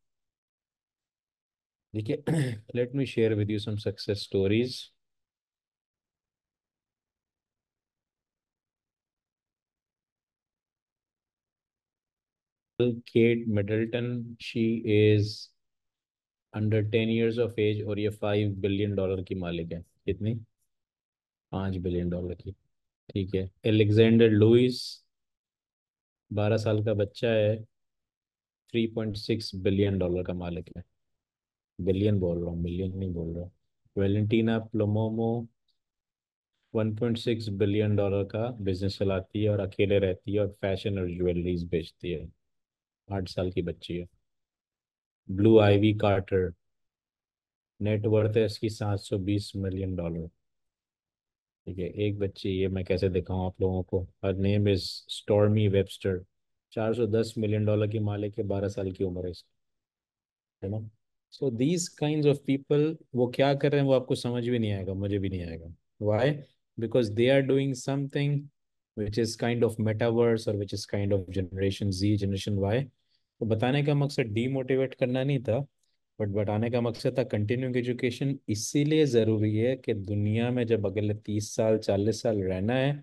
देखिए let me share with you some success stories Kate Middleton. She is under 10 years of age और ये फाइव billion dollar की मालिक है कितनी पाँच billion dollar की ठीक है Alexander Lewis. बारह साल का बच्चा है थ्री पॉइंट सिक्स का मालिक है Billion बोल रहा हूँ Million नहीं बोल रहा Valentina Plomomo. One six billion dollar का बिजनेस चलाती है और अकेले रहती है और फैशन और ज्वेलरीज बेचती है आठ साल की बच्ची है ब्लू आईवी कार्टर नेटवर्थ है इसकी सात सौ बीस मिलियन डॉलर ठीक है एक बच्ची ये मैं कैसे दिखाऊं आप लोगों को हर नेम इज स्टॉर्मी वेबस्टर चार सौ दस मिलियन डॉलर की मालिक है बारह साल की उम्र है इसकी है ना so these kind of people वो क्या कर रहे हैं वो आपको समझ भी नहीं आएगा मुझे भी नहीं आएगा why because they are doing something which is kind of metaverse और which is kind of generation Z, generation Y. तो बताने का मकसद demotivate करना नहीं था बट बताने का मकसद था कंटिन्यूइंग एजुकेशन इसीलिए ज़रूरी है कि दुनिया में जब अगले तीस साल चालीस साल रहना है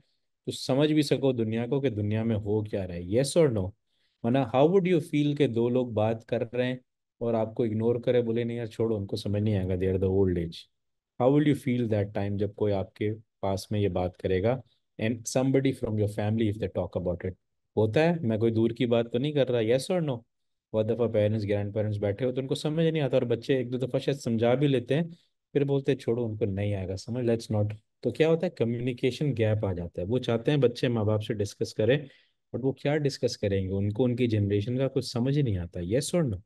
तो समझ भी सको दुनिया को कि दुनिया में हो क्या रहा है येस और नो मना हाउ वुड यू फील के दो लोग बात कर रहे हैं और आपको इग्नोर करे बोले नहीं यार छोड़ो उनको समझ नहीं आएगा they are the old age how will you feel that time जब कोई आपके पास में ये बात करेगा and somebody from your family if they talk about it होता है मैं कोई दूर की बात तो नहीं कर रहा येस और नो बहुत दफ़ा पेरेंट्स ग्रैंड पेरेंट्स बैठे हो तो उनको समझ नहीं आता और बच्चे एक दो दफ़ा शायद समझा भी लेते हैं फिर बोलते हैं छोड़ो उनको नहीं आएगा समझ लेट्स नॉट तो क्या होता है कम्युनिकेशन गैप आ जाता है वो चाहते हैं बच्चे माँ बाप से डिस्कस करें बट वो क्या डिस्कस करेंगे उनको उनकी जनरेशन का कुछ समझ ही नहीं आता येस और नो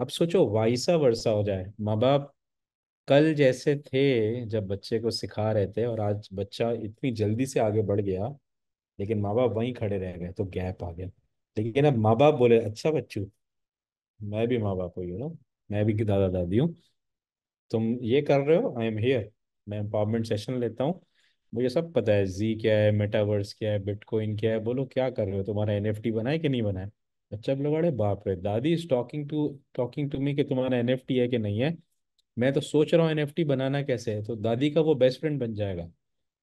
अब सोचो वाइसा वर्षा हो जाए माँ बाप कल जैसे थे जब बच्चे को सिखा रहे थे और आज बच्चा इतनी जल्दी से आगे बढ़ गया लेकिन माँ बाप वहीं खड़े रह गए तो गैप आ गया लेकिन अब माँ बाप बोले अच्छा बच्चू मैं भी माँ बाप हुई हूँ ना मैं भी दादा दादी हूँ तुम ये कर रहे हो आई एम हेयर मैं एम्पावरमेंट सेशन लेता हूँ मुझे सब पता है जी क्या है मेटावर्स क्या है बिटकॉइन क्या है बोलो क्या कर रहे हो तुम्हारा एन एफ टी बनाए कि नहीं बनाए बच्चा बोलो बड़े बाप रे दादी is talking to talking to me कि तुम्हारा एन एफ टी है कि नहीं है मैं तो सोच रहा हूँ एनएफटी बनाना कैसे है तो दादी का वो बेस्ट फ्रेंड बन जाएगा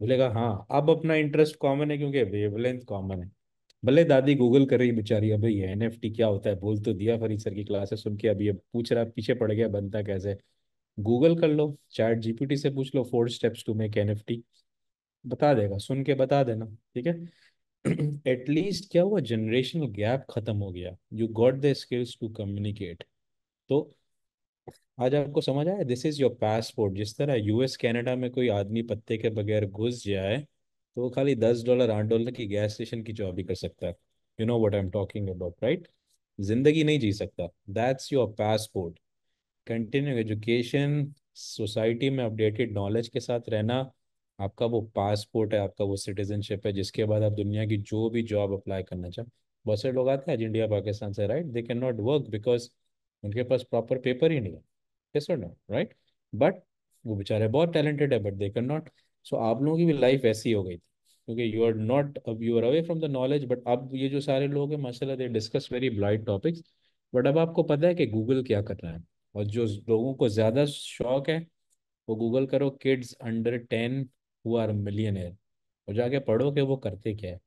बोलेगा हाँ अब अपना इंटरेस्ट कॉमन है क्योंकि वेवलेंथ कॉमन है भले दादी गूगल कर रही बेचारी अब ये एन क्या होता है बोल तो दिया फरी सर की क्लासेस सुन के अभी पूछ रहा पीछे पड़ गया बनता कैसे गूगल कर लो चैट जीपीटी से पूछ लो four steps to make an बता देगा सुन के बता देना ठीक है एटलीस्ट क्या हुआ जनरेशनल गैप खत्म हो गया you got the skills to communicate तो आज आपको समझ आया दिस इज योर पासपोर्ट जिस तरह यूएस कनाडा में कोई आदमी पत्ते के बगैर घुस जाए तो वो खाली दस डॉलर आठ डॉलर की गैस स्टेशन की जॉब ही कर सकता है you know what I am talking about right जिंदगी नहीं जी सकता that's your passport continue education society में अपडेटेड नॉलेज के साथ रहना आपका वो पासपोर्ट है आपका वो सिटीजनशिप है जिसके बाद आप दुनिया की जो भी जॉब अप्लाई करना चाहें बहुत से लोग आते हैं आज इंडिया पाकिस्तान से right they can not work because उनके पास प्रॉपर पेपर ही नहीं है yes or no right but वो बेचारे बहुत टैलेंटेड है बट दे कर नॉट सो आप लोगों की भी लाइफ ऐसी हो गई थी क्योंकि यू आर नॉट अब you are away from the knowledge but अब ये जो सारे लोग हैं माशाल्लाह they discuss very bright topics but अब आपको पता है कि गूगल क्या कर रहा है और जो लोगों को ज़्यादा शौक है वो गूगल करो kids under ten who are million और जाके पढ़ो कि वो करते क्या है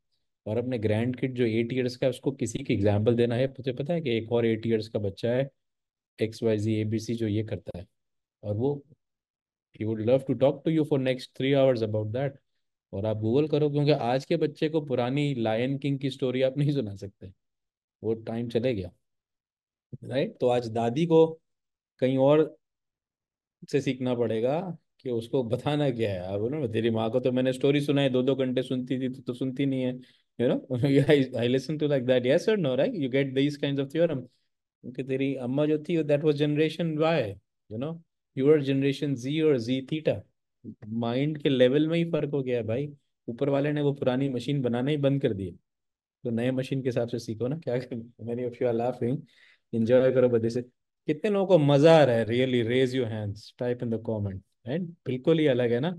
और अपने ग्रैंड किड जो एट ईयर्स का है उसको किसी की एग्जाम्पल देना है मुझे तो पता है कि एक और एट ईयर्स का बच्चा है X Y Z A B C जो ये करता है और वो you would love to talk to you for next three hours about that और आप गूगल करो क्योंकि आज के बच्चे को पुरानी लायन किंग की स्टोरी आप नहीं सुना सकते वो टाइम चले गया राइट right? तो आज दादी को कहीं और से सीखना पड़ेगा कि उसको बताना क्या है आप ना तेरी माँ को तो मैंने स्टोरी सुनाई दो दो घंटे सुनती थी तो, तो सुनती नहीं है you know I listen to like that yes और no right you get this kind of theorem क्योंकि तेरी अम्मा जो थी that was generation Y you know your generation Z और जी थीटा माइंड के लेवल में ही फर्क हो गया भाई ऊपर वाले ने वो पुरानी मशीन बनाना ही बंद कर दिए तो नए मशीन के हिसाब से सीखो ना क्या करना मेरी of you are laughing enjoy करो बदले से कितने लोगों को मजा आ रहा है really raise your hands type in the comment and बिल्कुल ही अलग है ना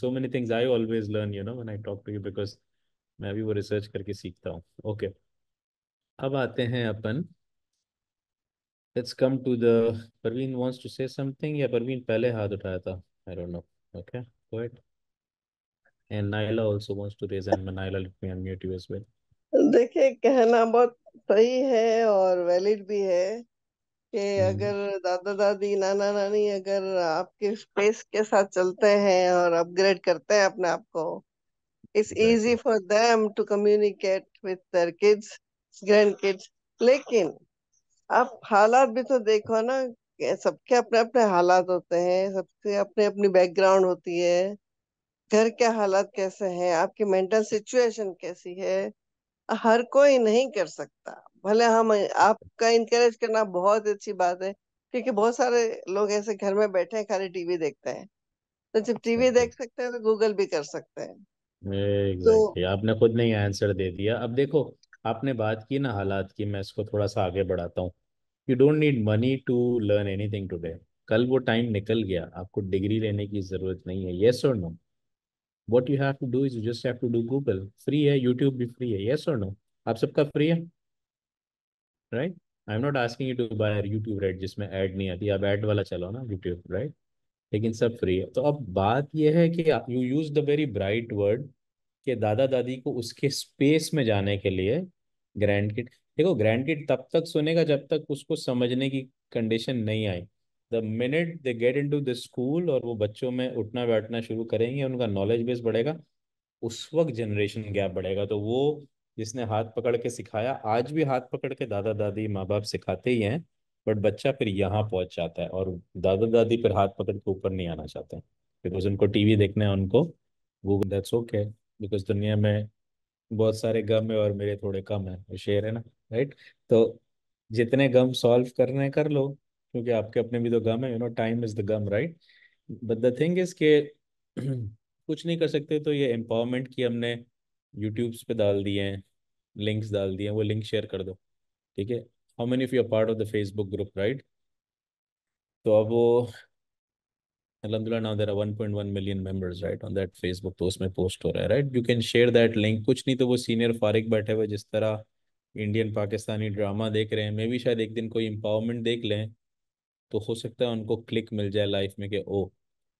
so many things I always learn you know when I talk to you because मैं भी वो रिसर्च करके सीखता हूँ ओके okay. अब आते हैं अपन let's come to the Parveen wants to say something या परवीन पहले हाथ उठाया था I don't know okay go it and Naila also wants to raise and Naila let me unmute you as well देखिए कहना बहुत सही है और वैलिड भी है कि हम्म। अगर दादा दादी नाना नानी अगर आपके स्पेस के साथ चलते हैं और अपग्रेड करते हैं अपने आप को it's easy for them to communicate with their kids grand लेकिन आप हालात भी तो देखो ना सबके अपने अपने हालात होते हैं सबके अपने अपनी बैकग्राउंड होती है घर के हालात कैसे हैं आपकी मेंटल सिचुएशन कैसी है हर कोई नहीं कर सकता भले हम आपका इंकरेज करना बहुत अच्छी बात है क्योंकि बहुत सारे लोग ऐसे घर में बैठे हैं खाली टीवी देखते हैं तो जब टीवी हम्म। देख सकते हैं तो गूगल भी कर सकते हैं exactly. तो आपने खुद ने आंसर दे दिया अब देखो आपने बात की ना हालात की मैं इसको थोड़ा सा आगे बढ़ाता हूँ you don't need money to learn anything today कल वो टाइम निकल गया आपको डिग्री लेने की ज़रूरत नहीं है येस और no what you have to do is you just have to do Google free है यूट्यूब भी फ्री है येस और नो आप सबका फ्री है right I am not asking you to buyer YouTube right जिसमें ऐड नहीं आती आप ऐड वाला चलाओ ना यूट्यूब राइट लेकिन सब फ्री है तो अब बात यह है कि you use the very bright word कि दादा दादी को उसके स्पेस में जाने के लिए ग्रैंड किड देखो ग्रैंड किड तब तक सुनेगा जब तक उसको समझने की कंडीशन नहीं आई the minute they get into the school और वो बच्चों में उठना बैठना शुरू करेंगे उनका नॉलेज बेस बढ़ेगा उस वक्त जनरेशन गैप बढ़ेगा तो वो जिसने हाथ पकड़ के सिखाया आज भी हाथ पकड़ के दादा दादी माँ बाप सिखाते ही हैं बट बच्चा फिर यहाँ पहुँच जाता है और दादा दादी फिर हाथ पकड़ के ऊपर नहीं आना चाहते हैं बिकॉज उनको टीवी देखना है उनको गूगल दैट्स ओके बिकॉज दुनिया में बहुत सारे गम है और मेरे थोड़े कम है शेर है ना राइट तो जितने गम सॉल्व करने कर लो क्योंकि आपके अपने भी तो गम है you know time is the gum right but the thing is के कुछ नहीं कर सकते तो ये एम्पावरमेंट की हमने यूट्यूब्स पे डाल दिए हैं लिंक्स डाल दिए हैं वो लिंक शेयर कर दो ठीक है how many if you part of the Facebook group right तो अब वो अलहमदिल्ला now there are 1.1 million members right on that Facebook तो उसमें पोस्ट हो रहा है right you can share that link कुछ नहीं तो वो सीनियर फारिक बैठे हुए जिस तरह इंडियन पाकिस्तानी ड्रामा देख रहे हैं मे भी शायद एक दिन कोई एम्पावरमेंट देख लें तो हो सकता है उनको क्लिक मिल जाए लाइफ में कि ओ oh,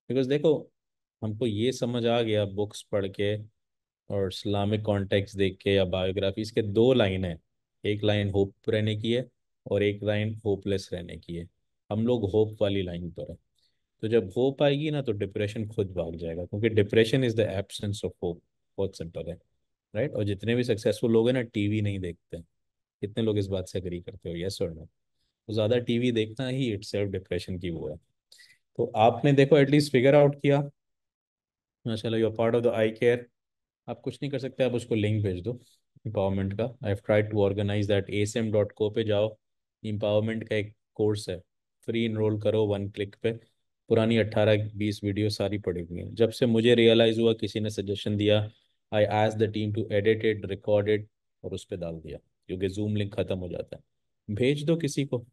बिकॉज देखो हमको ये समझ आ गया बुक्स पढ़ के और इस्लामिक कॉन्टेक्स देख के या बायोग्राफी इसके दो लाइन है एक लाइन होप रहने की है और एक लाइन होपलेस रहने की है हम लोग होप वाली लाइन पर हैं तो जब होप आएगी ना तो डिप्रेशन खुद भाग जाएगा क्योंकि depression is the absence of hope बहुत सिंपल है राइट और जितने भी सक्सेसफुल लोग हैं ना टीवी नहीं देखते कितने लोग इस बात से अग्री करते हो यस और नो तो ज़्यादा टीवी देखना ही इट्स डिप्रेशन की वो है तो आपने देखो एटलीस्ट फिगर आउट किया माशाल्लाह you are part of the I care आप कुछ नहीं कर सकते आप उसको लिंक भेज दो एम्पावरमेंट का I have tried to organize that A M dot co पे जाओ एम्पावरमेंट का एक कोर्स है फ्री इनरोल करो वन क्लिक पे पुरानी अट्ठारह बीस वीडियो सारी पड़ी हुई हैं जब से मुझे रियलाइज़ हुआ किसी ने सजेशन दिया I ask the team to edit it record it और उस पर डाल दिया क्योंकि जूम लिंक ख़त्म हो जाता है भेज दो किसी को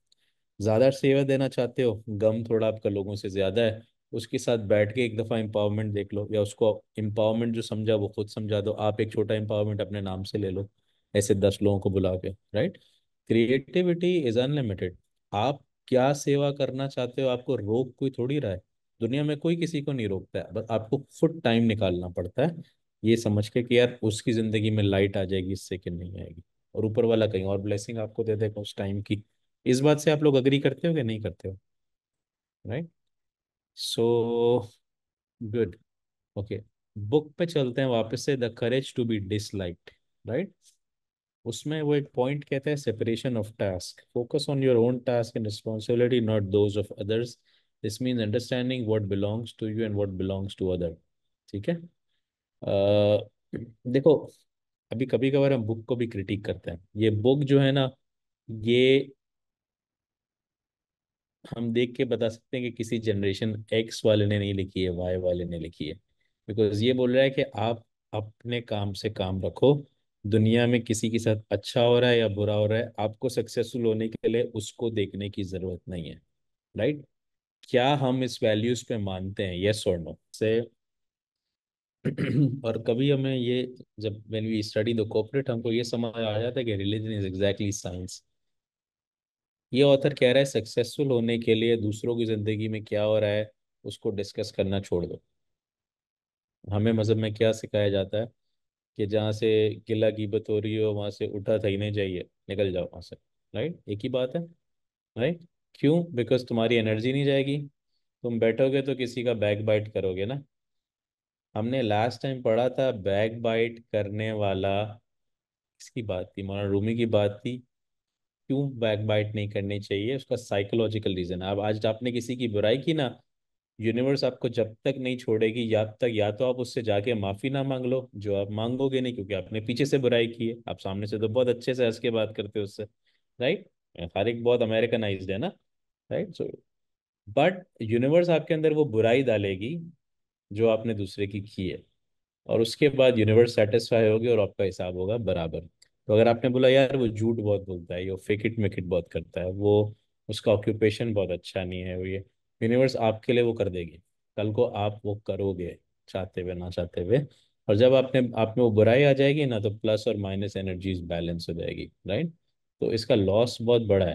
ज़्यादा सेवा देना चाहते हो गम थोड़ा आपका लोगों से ज़्यादा है उसके साथ बैठ के एक दफ़ा एम्पावरमेंट देख लो या उसको एम्पावरमेंट जो समझा वो खुद समझा दो आप एक छोटा एम्पावरमेंट अपने नाम से ले लो ऐसे दस लोगों को बुला के राइट क्रिएटिविटी इज़ अनलिमिटेड आप क्या सेवा करना चाहते हो आपको रोक कोई थोड़ी रहा है दुनिया में कोई किसी को नहीं रोकता है बस आपको खुद टाइम निकालना पड़ता है ये समझ के कि यार उसकी ज़िंदगी में लाइट आ जाएगी इससे कि नहीं आएगी और ऊपर वाला कहीं और ब्लेसिंग आपको दे देगा उस टाइम की इस बात से आप लोग अग्री करते हो कि नहीं करते हो right so good okay book पे चलते हैं वापस से the courage to be dislike right उसमें वो एक पॉइंट कहते हैं separation of task focus on your own task and responsibility not those of others this means understanding what belongs to you and what belongs to other ठीक है देखो अभी कभी कभार हम बुक को भी क्रिटिक करते हैं ये बुक जो है ना ये हम देख के बता सकते हैं कि किसी जनरेशन एक्स वाले ने नहीं लिखी है वाई वाले ने लिखी है बिकॉज ये बोल रहा है कि आप अपने काम से काम रखो दुनिया में किसी के साथ अच्छा हो रहा है या बुरा हो रहा है आपको सक्सेसफुल होने के लिए उसको देखने की जरूरत नहीं है राइट क्या हम इस वैल्यूज पे मानते हैं यस और नो से और कभी हमें ये जब when we study the corporate हमको ये समझ आ जाता है कि रिलीजन इज एग्जैक्टली साइंस ये ऑथर कह रहा है सक्सेसफुल होने के लिए दूसरों की जिंदगी में क्या हो रहा है उसको डिस्कस करना छोड़ दो हमें मजहब में क्या सिखाया जाता है कि जहाँ से गिला गिबत हो रही हो वहाँ से उठा था ही नहीं चाहिए निकल जाओ वहाँ से राइट एक ही बात है राइट क्यों बिकॉज तुम्हारी एनर्जी नहीं जाएगी तुम बैठोगे तो किसी का बैक बाइट करोगे ना हमने लास्ट टाइम पढ़ा था बैक बाइट करने वाला इसकी बात थी मौलाना रूमी की बात थी क्यों बैक बाइट नहीं करनी चाहिए उसका साइकोलॉजिकल रीज़न है अब आज आपने किसी की बुराई की ना यूनिवर्स आपको जब तक नहीं छोड़ेगी या तक या तो आप उससे जाके माफी ना मांग लो जो आप मांगोगे नहीं क्योंकि आपने पीछे से बुराई की है आप सामने से तो बहुत अच्छे से हंस के बात करते हो उससे राइट हर एक बहुत अमेरिकनाइज है ना राइट सो बट यूनिवर्स आपके अंदर वो बुराई डालेगी जो आपने दूसरे की की है और उसके बाद यूनिवर्स सेटिस्फाई होगी और आपका हिसाब होगा बराबर तो अगर आपने बोला यार वो झूठ बहुत बोलता है वो फेकिट मेकिट बहुत करता है वो उसका ऑक्यूपेशन बहुत अच्छा नहीं है वो ये यूनिवर्स आपके लिए वो कर देगी कल को आप वो करोगे चाहते हुए ना चाहते हुए और जब आपने आप में वो बुराई आ जाएगी ना तो प्लस और माइनस एनर्जीज बैलेंस हो जाएगी राइट तो इसका लॉस बहुत बड़ा है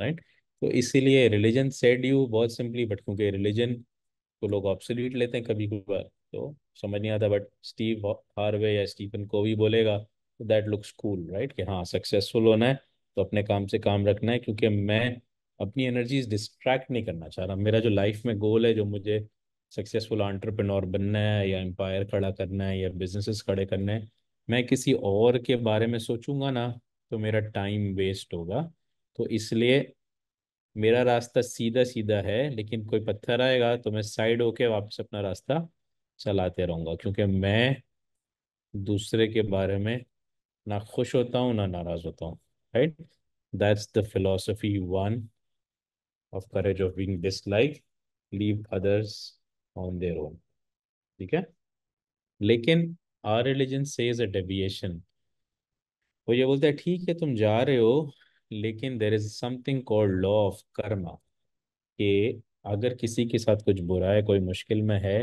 राइट तो इसीलिए रिलीजन सेड यू बहुत सिंपली बट क्योंकि रिलीजन को लोग ऑब्सोल्यूट लेते हैं कभी कभार तो समझ नहीं आता बट स्टीव हार्वे या स्टीफन को भी बोलेगा दैट लुक्स कूल राइट कि हाँ सक्सेसफुल होना है तो अपने काम से काम रखना है क्योंकि मैं अपनी एनर्जीज डिस्ट्रैक्ट नहीं करना चाह रहा मेरा जो लाइफ में गोल है जो मुझे सक्सेसफुल आंट्रप्रनोर बनना है या एम्पायर खड़ा करना है या बिजनेसेस खड़े करने हैं मैं किसी और के बारे में सोचूंगा ना तो मेरा टाइम वेस्ट होगा तो इसलिए मेरा रास्ता सीधा सीधा है लेकिन कोई पत्थर आएगा तो मैं साइड होके वापस अपना रास्ता चलाते रहूँगा क्योंकि मैं दूसरे के बारे में ना खुश होता हूँ ना नाराज़ होता हूँ right that's the philosophy one of courage of being disliked leave others on their own ठीक है लेकिन our religion says a deviation वो ये बोलता है ठीक है तुम जा रहे हो लेकिन there is something called law of karma कि अगर किसी के साथ कुछ बुरा है कोई मुश्किल में है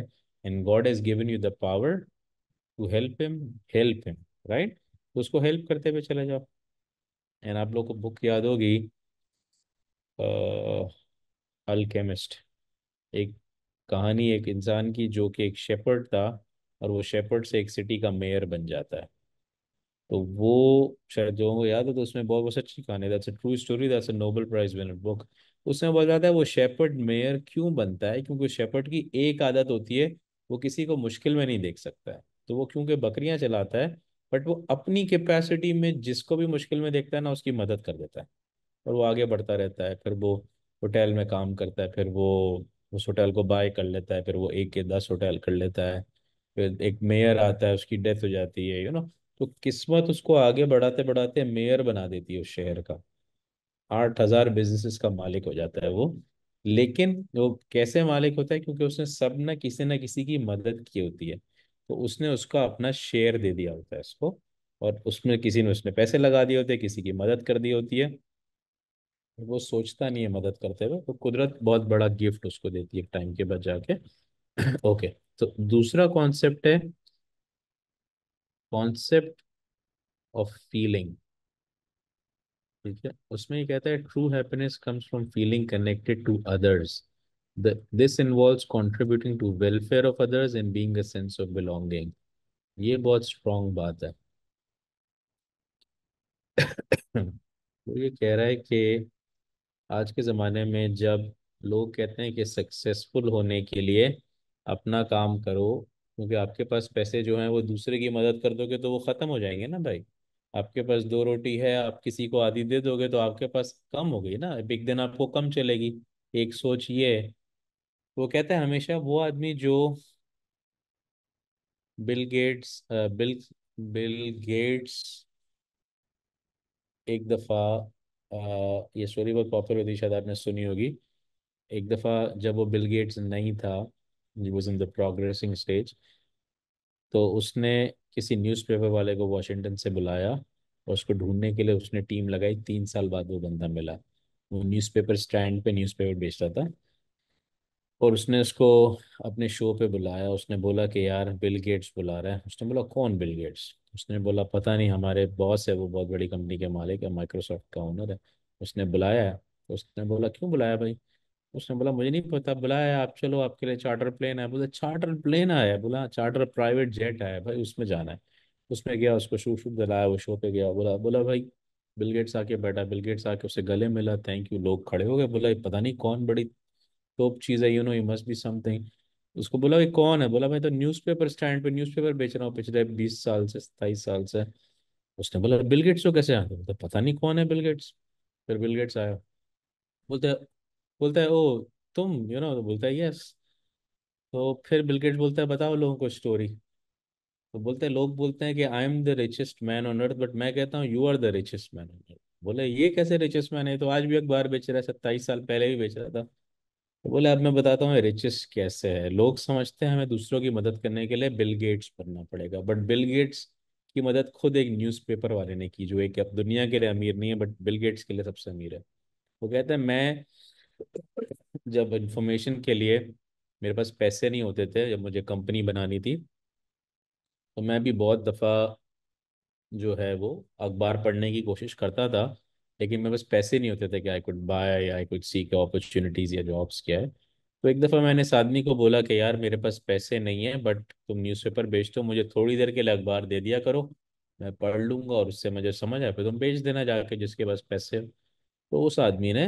and God is given you the power to help him help him right उसको हेल्प करते हुए चले जाओ एंड आप लोग को बुक याद होगी अल्केमिस्ट एक कहानी एक इंसान की जो कि एक शेपर्ड था और वो शेपर्ड से एक सिटी का मेयर बन जाता है तो वो शायद जो को याद है तो उसमें बहुत बहुत अच्छी कहानी that's a true story that's a Nobel prize winner book उसमें बोल जाता है वो शेपर्ड मेयर क्यों बनता है क्योंकि शेपर्ड की एक आदत होती है वो किसी को मुश्किल में नहीं देख सकता है तो वो क्योंकि बकरियां चलाता है बट वो अपनी कैपेसिटी में जिसको भी मुश्किल में देखता है ना उसकी मदद कर देता है और वो आगे बढ़ता रहता है फिर वो होटल में काम करता है फिर वो उस होटल को बाय कर लेता है फिर वो एक के दस होटल कर लेता है फिर एक मेयर आता है उसकी डेथ हो जाती है यू नो तो किस्मत उसको आगे बढ़ाते बढ़ाते मेयर बना देती है उस शहर का आठ हजार बिजनेसेस का मालिक हो जाता है वो लेकिन वो कैसे मालिक होता है क्योंकि उसने सब ना किसी ना किसी की मदद की होती है तो उसने उसका अपना शेयर दे दिया होता है उसको और उसमें किसी ने उसने पैसे लगा दिए होते हैं किसी की मदद कर दी होती है वो सोचता नहीं है मदद करते हुए तो कुदरत बहुत बड़ा गिफ्ट उसको देती है टाइम के बाद जाके ओके तो दूसरा कॉन्सेप्ट है कॉन्सेप्ट ऑफ फीलिंग ठीक है उसमें ये कहता है true happiness comes from feeling connected to others this involves contributing to welfare of others and being a sense of belonging ये बहुत स्ट्रॉन्ग बात है तो ये कह रहा है कि आज के ज़माने में जब लोग कहते हैं कि सक्सेसफुल होने के लिए अपना काम करो क्योंकि आपके पास पैसे जो हैं वो दूसरे की मदद कर दोगे तो वो ख़त्म हो जाएंगे ना भाई आपके पास दो रोटी है आप किसी को आधी दे दोगे तो आपके पास कम हो गई ना एक दिन आपको कम चलेगी एक सोच ये वो कहते हैं हमेशा वो आदमी जो Bill Gates bill bill Gates एक दफ़ा ये स्टोरी बहुत पॉपुलर थी शायद आपने सुनी होगी एक दफ़ा जब वो बिल गेट्स नहीं था was in the progressing stage तो उसने किसी न्यूज़पेपर वाले को वाशिंगटन से बुलाया और उसको ढूंढने के लिए उसने टीम लगाई तीन साल बाद वो बंदा मिला वो न्यूज़पेपर स्टैंड पे न्यूज़पेपर बेच रहा था और उसने उसको अपने शो पे बुलाया उसने बोला कि यार बिल गेट्स बुला रहा है उसने बोला कौन बिल गेट्स उसने बोला पता नहीं हमारे बॉस है वो बहुत बड़ी कंपनी के मालिक है माइक्रोसॉफ्ट का ओनर है उसने बुलाया है उसने बोला क्यों बुलाया भाई उसने बोला मुझे नहीं पता बुलाया आप चलो आपके लिए चार्टर प्लेन आया बोला चार्टर प्लेन आया बोला चार्टर प्राइवेट जेट आया भाई उसमें जाना है उसमें गया उसको शूट शूट दिलाया वो शो पे गया बोला बोला भाई बिलगेट्स आके बैठा बिलगेट्स आके उसे गले मिला थैंक यू लोग खड़े हो गए बोला पता नहीं कौन बड़ी टॉप चीज़ है you know you must be something उसको बोला भाई कौन है बोला मैं तो न्यूज़पेपर स्टैंड पे न्यूज़पेपर बेच रहा हूँ पिछले बीस साल से सताईस साल से उसने बोला बिलगेट्स को कैसे आते तो पता नहीं कौन है बिलगेट्स फिर बिलगेट्स आया बोलते बोलता है ओ तुम यू नो तो बोलता है यस तो फिर बिलगेट्स बोलता है बताओ लोगों को स्टोरी तो बोलते हैं लोग बोलते हैं कि I am the richest man on earth but मैं कहता हूँ you are the richest man on earth बोले ये कैसे रिचेस्ट मैन है तो आज भी अखबार बेच रहा है सत्ताईस साल पहले भी बेच रहा था तो बोले अब मैं बताता हूँ रिचेस कैसे है लोग समझते हैं हमें दूसरों की मदद करने के लिए बिल गेट्स बनना पड़ेगा बट बिल गेट्स की मदद खुद एक न्यूज़पेपर वाले ने की जो एक अब दुनिया के लिए अमीर नहीं है बट बिल गेट्स के लिए सबसे अमीर है वो कहते हैं मैं जब इंफॉर्मेशन के लिए मेरे पास पैसे नहीं होते थे जब मुझे कंपनी बनानी थी तो मैं भी बहुत दफ़ा जो है वो अखबार पढ़ने की कोशिश करता था लेकिन मेरे पास पैसे नहीं होते थे कि I could buy I could seek opportunities या जॉब्स क्या है तो एक दफ़ा मैंने इस आदमी को बोला कि यार मेरे पास पैसे नहीं है बट तुम न्यूज़पेपर बेच दो मुझे थोड़ी देर के लिए अखबार दे दिया करो मैं पढ़ लूँगा और उससे मुझे समझ आए फिर तुम बेच देना जाके जिसके पास पैसे हो तो उस आदमी ने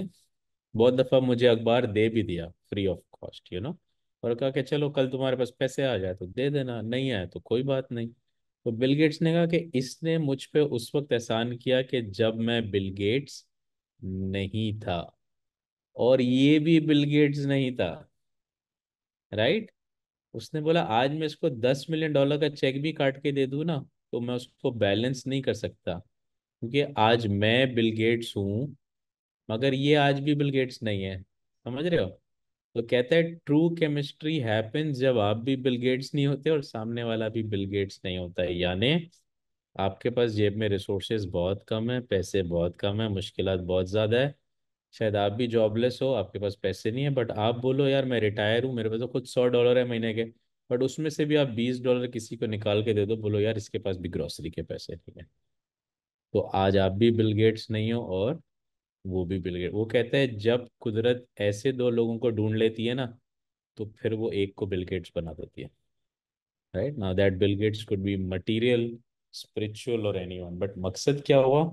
बहुत दफ़ा मुझे अखबार दे भी दिया free of cost you know और कहा कि चलो कल तुम्हारे पास पैसे आ जाए तो दे देना नहीं आए तो कोई बात नहीं तो बिल गेट्स ने कहा कि इसने मुझ पे उस वक्त एहसान किया कि जब मैं बिल गेट्स नहीं था और ये भी बिल गेट्स नहीं था राइट उसने बोला आज मैं इसको दस मिलियन डॉलर का चेक भी काट के दे दू ना तो मैं उसको बैलेंस नहीं कर सकता क्योंकि आज मैं बिल गेट्स हूं मगर ये आज भी बिल गेट्स नहीं है समझ रहे हो तो कहते हैं ट्रू केमिस्ट्री हैपेंस जब आप भी बिल गेट्स नहीं होते और सामने वाला भी बिल गेट्स नहीं होता है यानी आपके पास जेब में रिसोर्सेज बहुत कम है पैसे बहुत कम है मुश्किल बहुत ज़्यादा है शायद आप भी जॉबलेस हो आपके पास पैसे नहीं है बट आप बोलो यार मैं रिटायर हूँ मेरे पास तो खुद सौ डॉलर है महीने के बट उसमें से भी आप बीस डॉलर किसी को निकाल के दे दो बोलो यार इसके पास भी ग्रॉसरी के पैसे नहीं है तो आज आप भी बिल गेट्स नहीं हो और वो भी बिल गेट्स वो कहते हैं जब कुदरत ऐसे दो लोगों को ढूंढ लेती है ना तो फिर वो एक को बिल गेट्स बना देती है right now that Bill Gates could be material spiritual और एनीवन बट मकसद क्या हुआ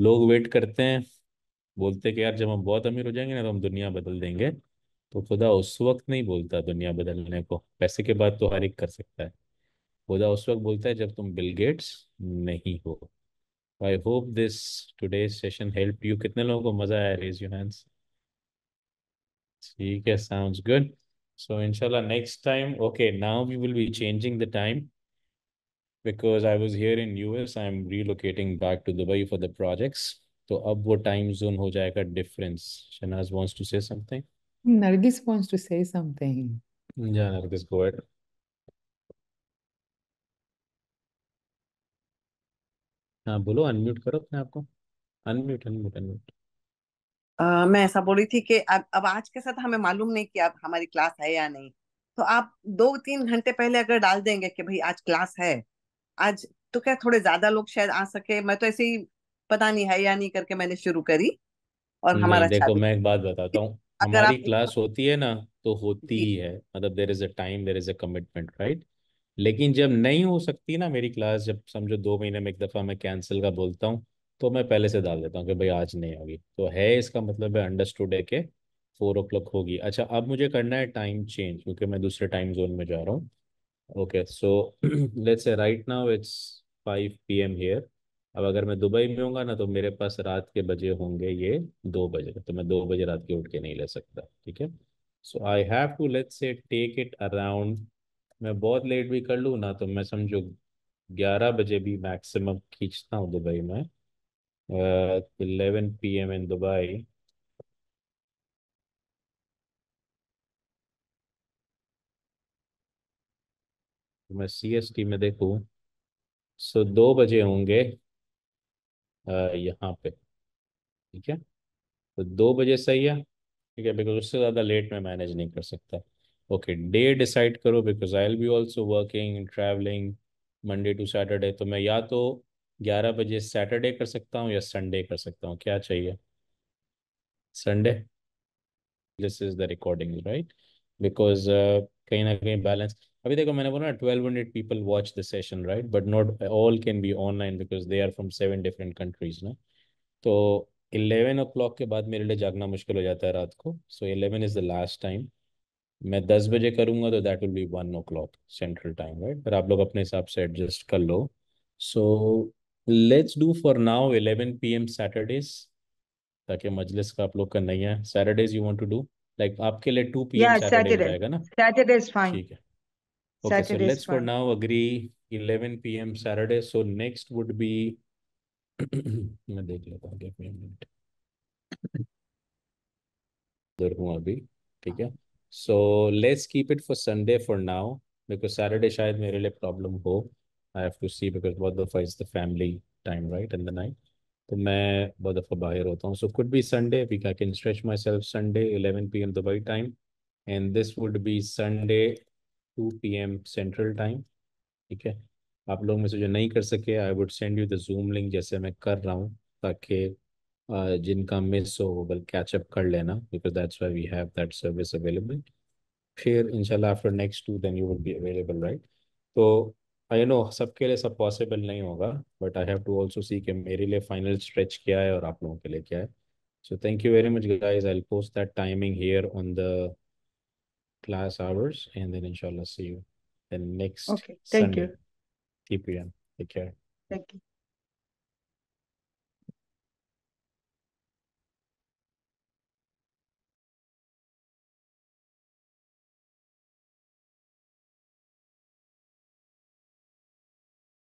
लोग वेट करते हैं बोलते हैं कि यार जब हम बहुत अमीर हो जाएंगे ना तो हम दुनिया बदल देंगे तो खुदा उस वक्त नहीं बोलता दुनिया बदलने को पैसे के बाद तो हर एक कर सकता है खुदा उस वक्त बोलता है जब तुम बिल गेट्स नहीं हो I hope this today's session helped you. कितने लोगों को मजा आया raise your hands. ठीक है sounds good. So inshallah next time. Okay, now we will be changing the time because I was here in US. I'm relocating back to Dubai for the projects. तो अब वो time zone हो जाएगा difference. Shanaz wants to say something. Nargis wants to say something. Yeah, Nargis, go ahead. हाँ बोलो unmute करो अपने आपको अनम्यूट अनम्यूट अनम्यूट अ, मैं ऐसा बोली थी कि अब अब आज के साथ हमें मालूम नहीं कि अब हमारी क्लास है या नहीं तो आप दो तीन घंटे पहले अगर डाल देंगे कि भाई आज क्लास है आज तो क्या थोड़े ज्यादा लोग शायद आ सके मैं तो ऐसे ही पता नहीं है या नहीं करके मैंने शुरू करी और नहीं हमारा देखो चालू मैं एक बात बताता हूँ अगर हमारी आप क्लास होती है ना तो होती ही है मतलब there is a time there is a commitment right लेकिन जब नहीं हो सकती ना मेरी क्लास जब समझो दो महीने में एक दफ़ा मैं कैंसिल का बोलता हूँ तो मैं पहले से डाल देता हूँ कि भाई आज नहीं होगी तो है इसका मतलब है अंडरस्टूड है कि फोर ओ क्लॉक होगी अच्छा अब मुझे करना है टाइम चेंज क्योंकि मैं दूसरे टाइम जोन में जा रहा हूँ okay so let's say right now it's five P M here अब अगर मैं दुबई में हूँगा ना तो मेरे पास रात के बजे होंगे ये दो बजे तो मैं दो बजे रात के उठ के नहीं ले सकता ठीक है so I have to let's say take it around मैं बहुत लेट भी कर लूँ ना तो मैं समझो ग्यारह बजे भी मैक्सिमम खींचता हूँ दुबई में eleven P M in Dubai तो मैं सी एस टी में देखूँ सो दो बजे होंगे यहाँ पे ठीक है तो दो बजे सही है ठीक है बिकॉज उससे ज़्यादा लेट में मैनेज नहीं कर सकता ओके डे डिसाइड करो because I'll be also working traveling Monday to Saturday तो मैं या तो ग्यारह बजे सैटरडे कर सकता हूँ या संडे कर सकता हूँ क्या चाहिए Sunday this is the recording right because कहीं ना कहीं बैलेंस अभी देखो मैंने बोला ना twelve hundred people watch the session right but not all can be online because they are from seven different countries ना तो इलेवन ओ क्लॉक के बाद मेरे लिए जागना मुश्किल हो जाता है रात को so eleven is the last time मैं दस बजे करूँगा तो that will be one o'clock central time right पर आप लोग अपने हिसाब से एडजस्ट कर लो so let's do for now eleven P M Saturdays ताकि मजलिस का आप लोग का नहीं है Saturdays you want to do like आपके लिए टू पी एम सैटरडे रहेगा ना सैटरडे ठीक है okay so let's for now agree 11 pm saturday so next would be मैं देख लेता हूँ give me a minute इधर हूँ अभी ठीक है So let's keep it for Sunday for now because Saturday शायद मेरे लिए problem हो. I have to see because बहुत दफ़ा is the family time right in the night. तो मैं बहुत दफ़ा बाहर होता हूँ. So could be Sunday if I can stretch myself Sunday 11 p.m. Dubai time and this would be Sunday 2 p.m. Central time. ठीक है आप लोग में से जो नहीं कर सके I would send you the Zoom link जैसे मैं कर रहा हूँ ताकि Uh, जिनका मिस हो वो बल कैचअप कर लेना because that's why we have that service available फिर इनशाला after next two then you would be available right तो आई नो सबके लिए सब पॉसिबल नहीं होगा but I have to also see कि मेरे लिए फाइनल स्ट्रेच क्या है और आप लोगों के लिए क्या है so thank you very much guys I post that timing here on the class hours and then इनशाला see you the next okay thank Sunday, you 3 p.m take care thank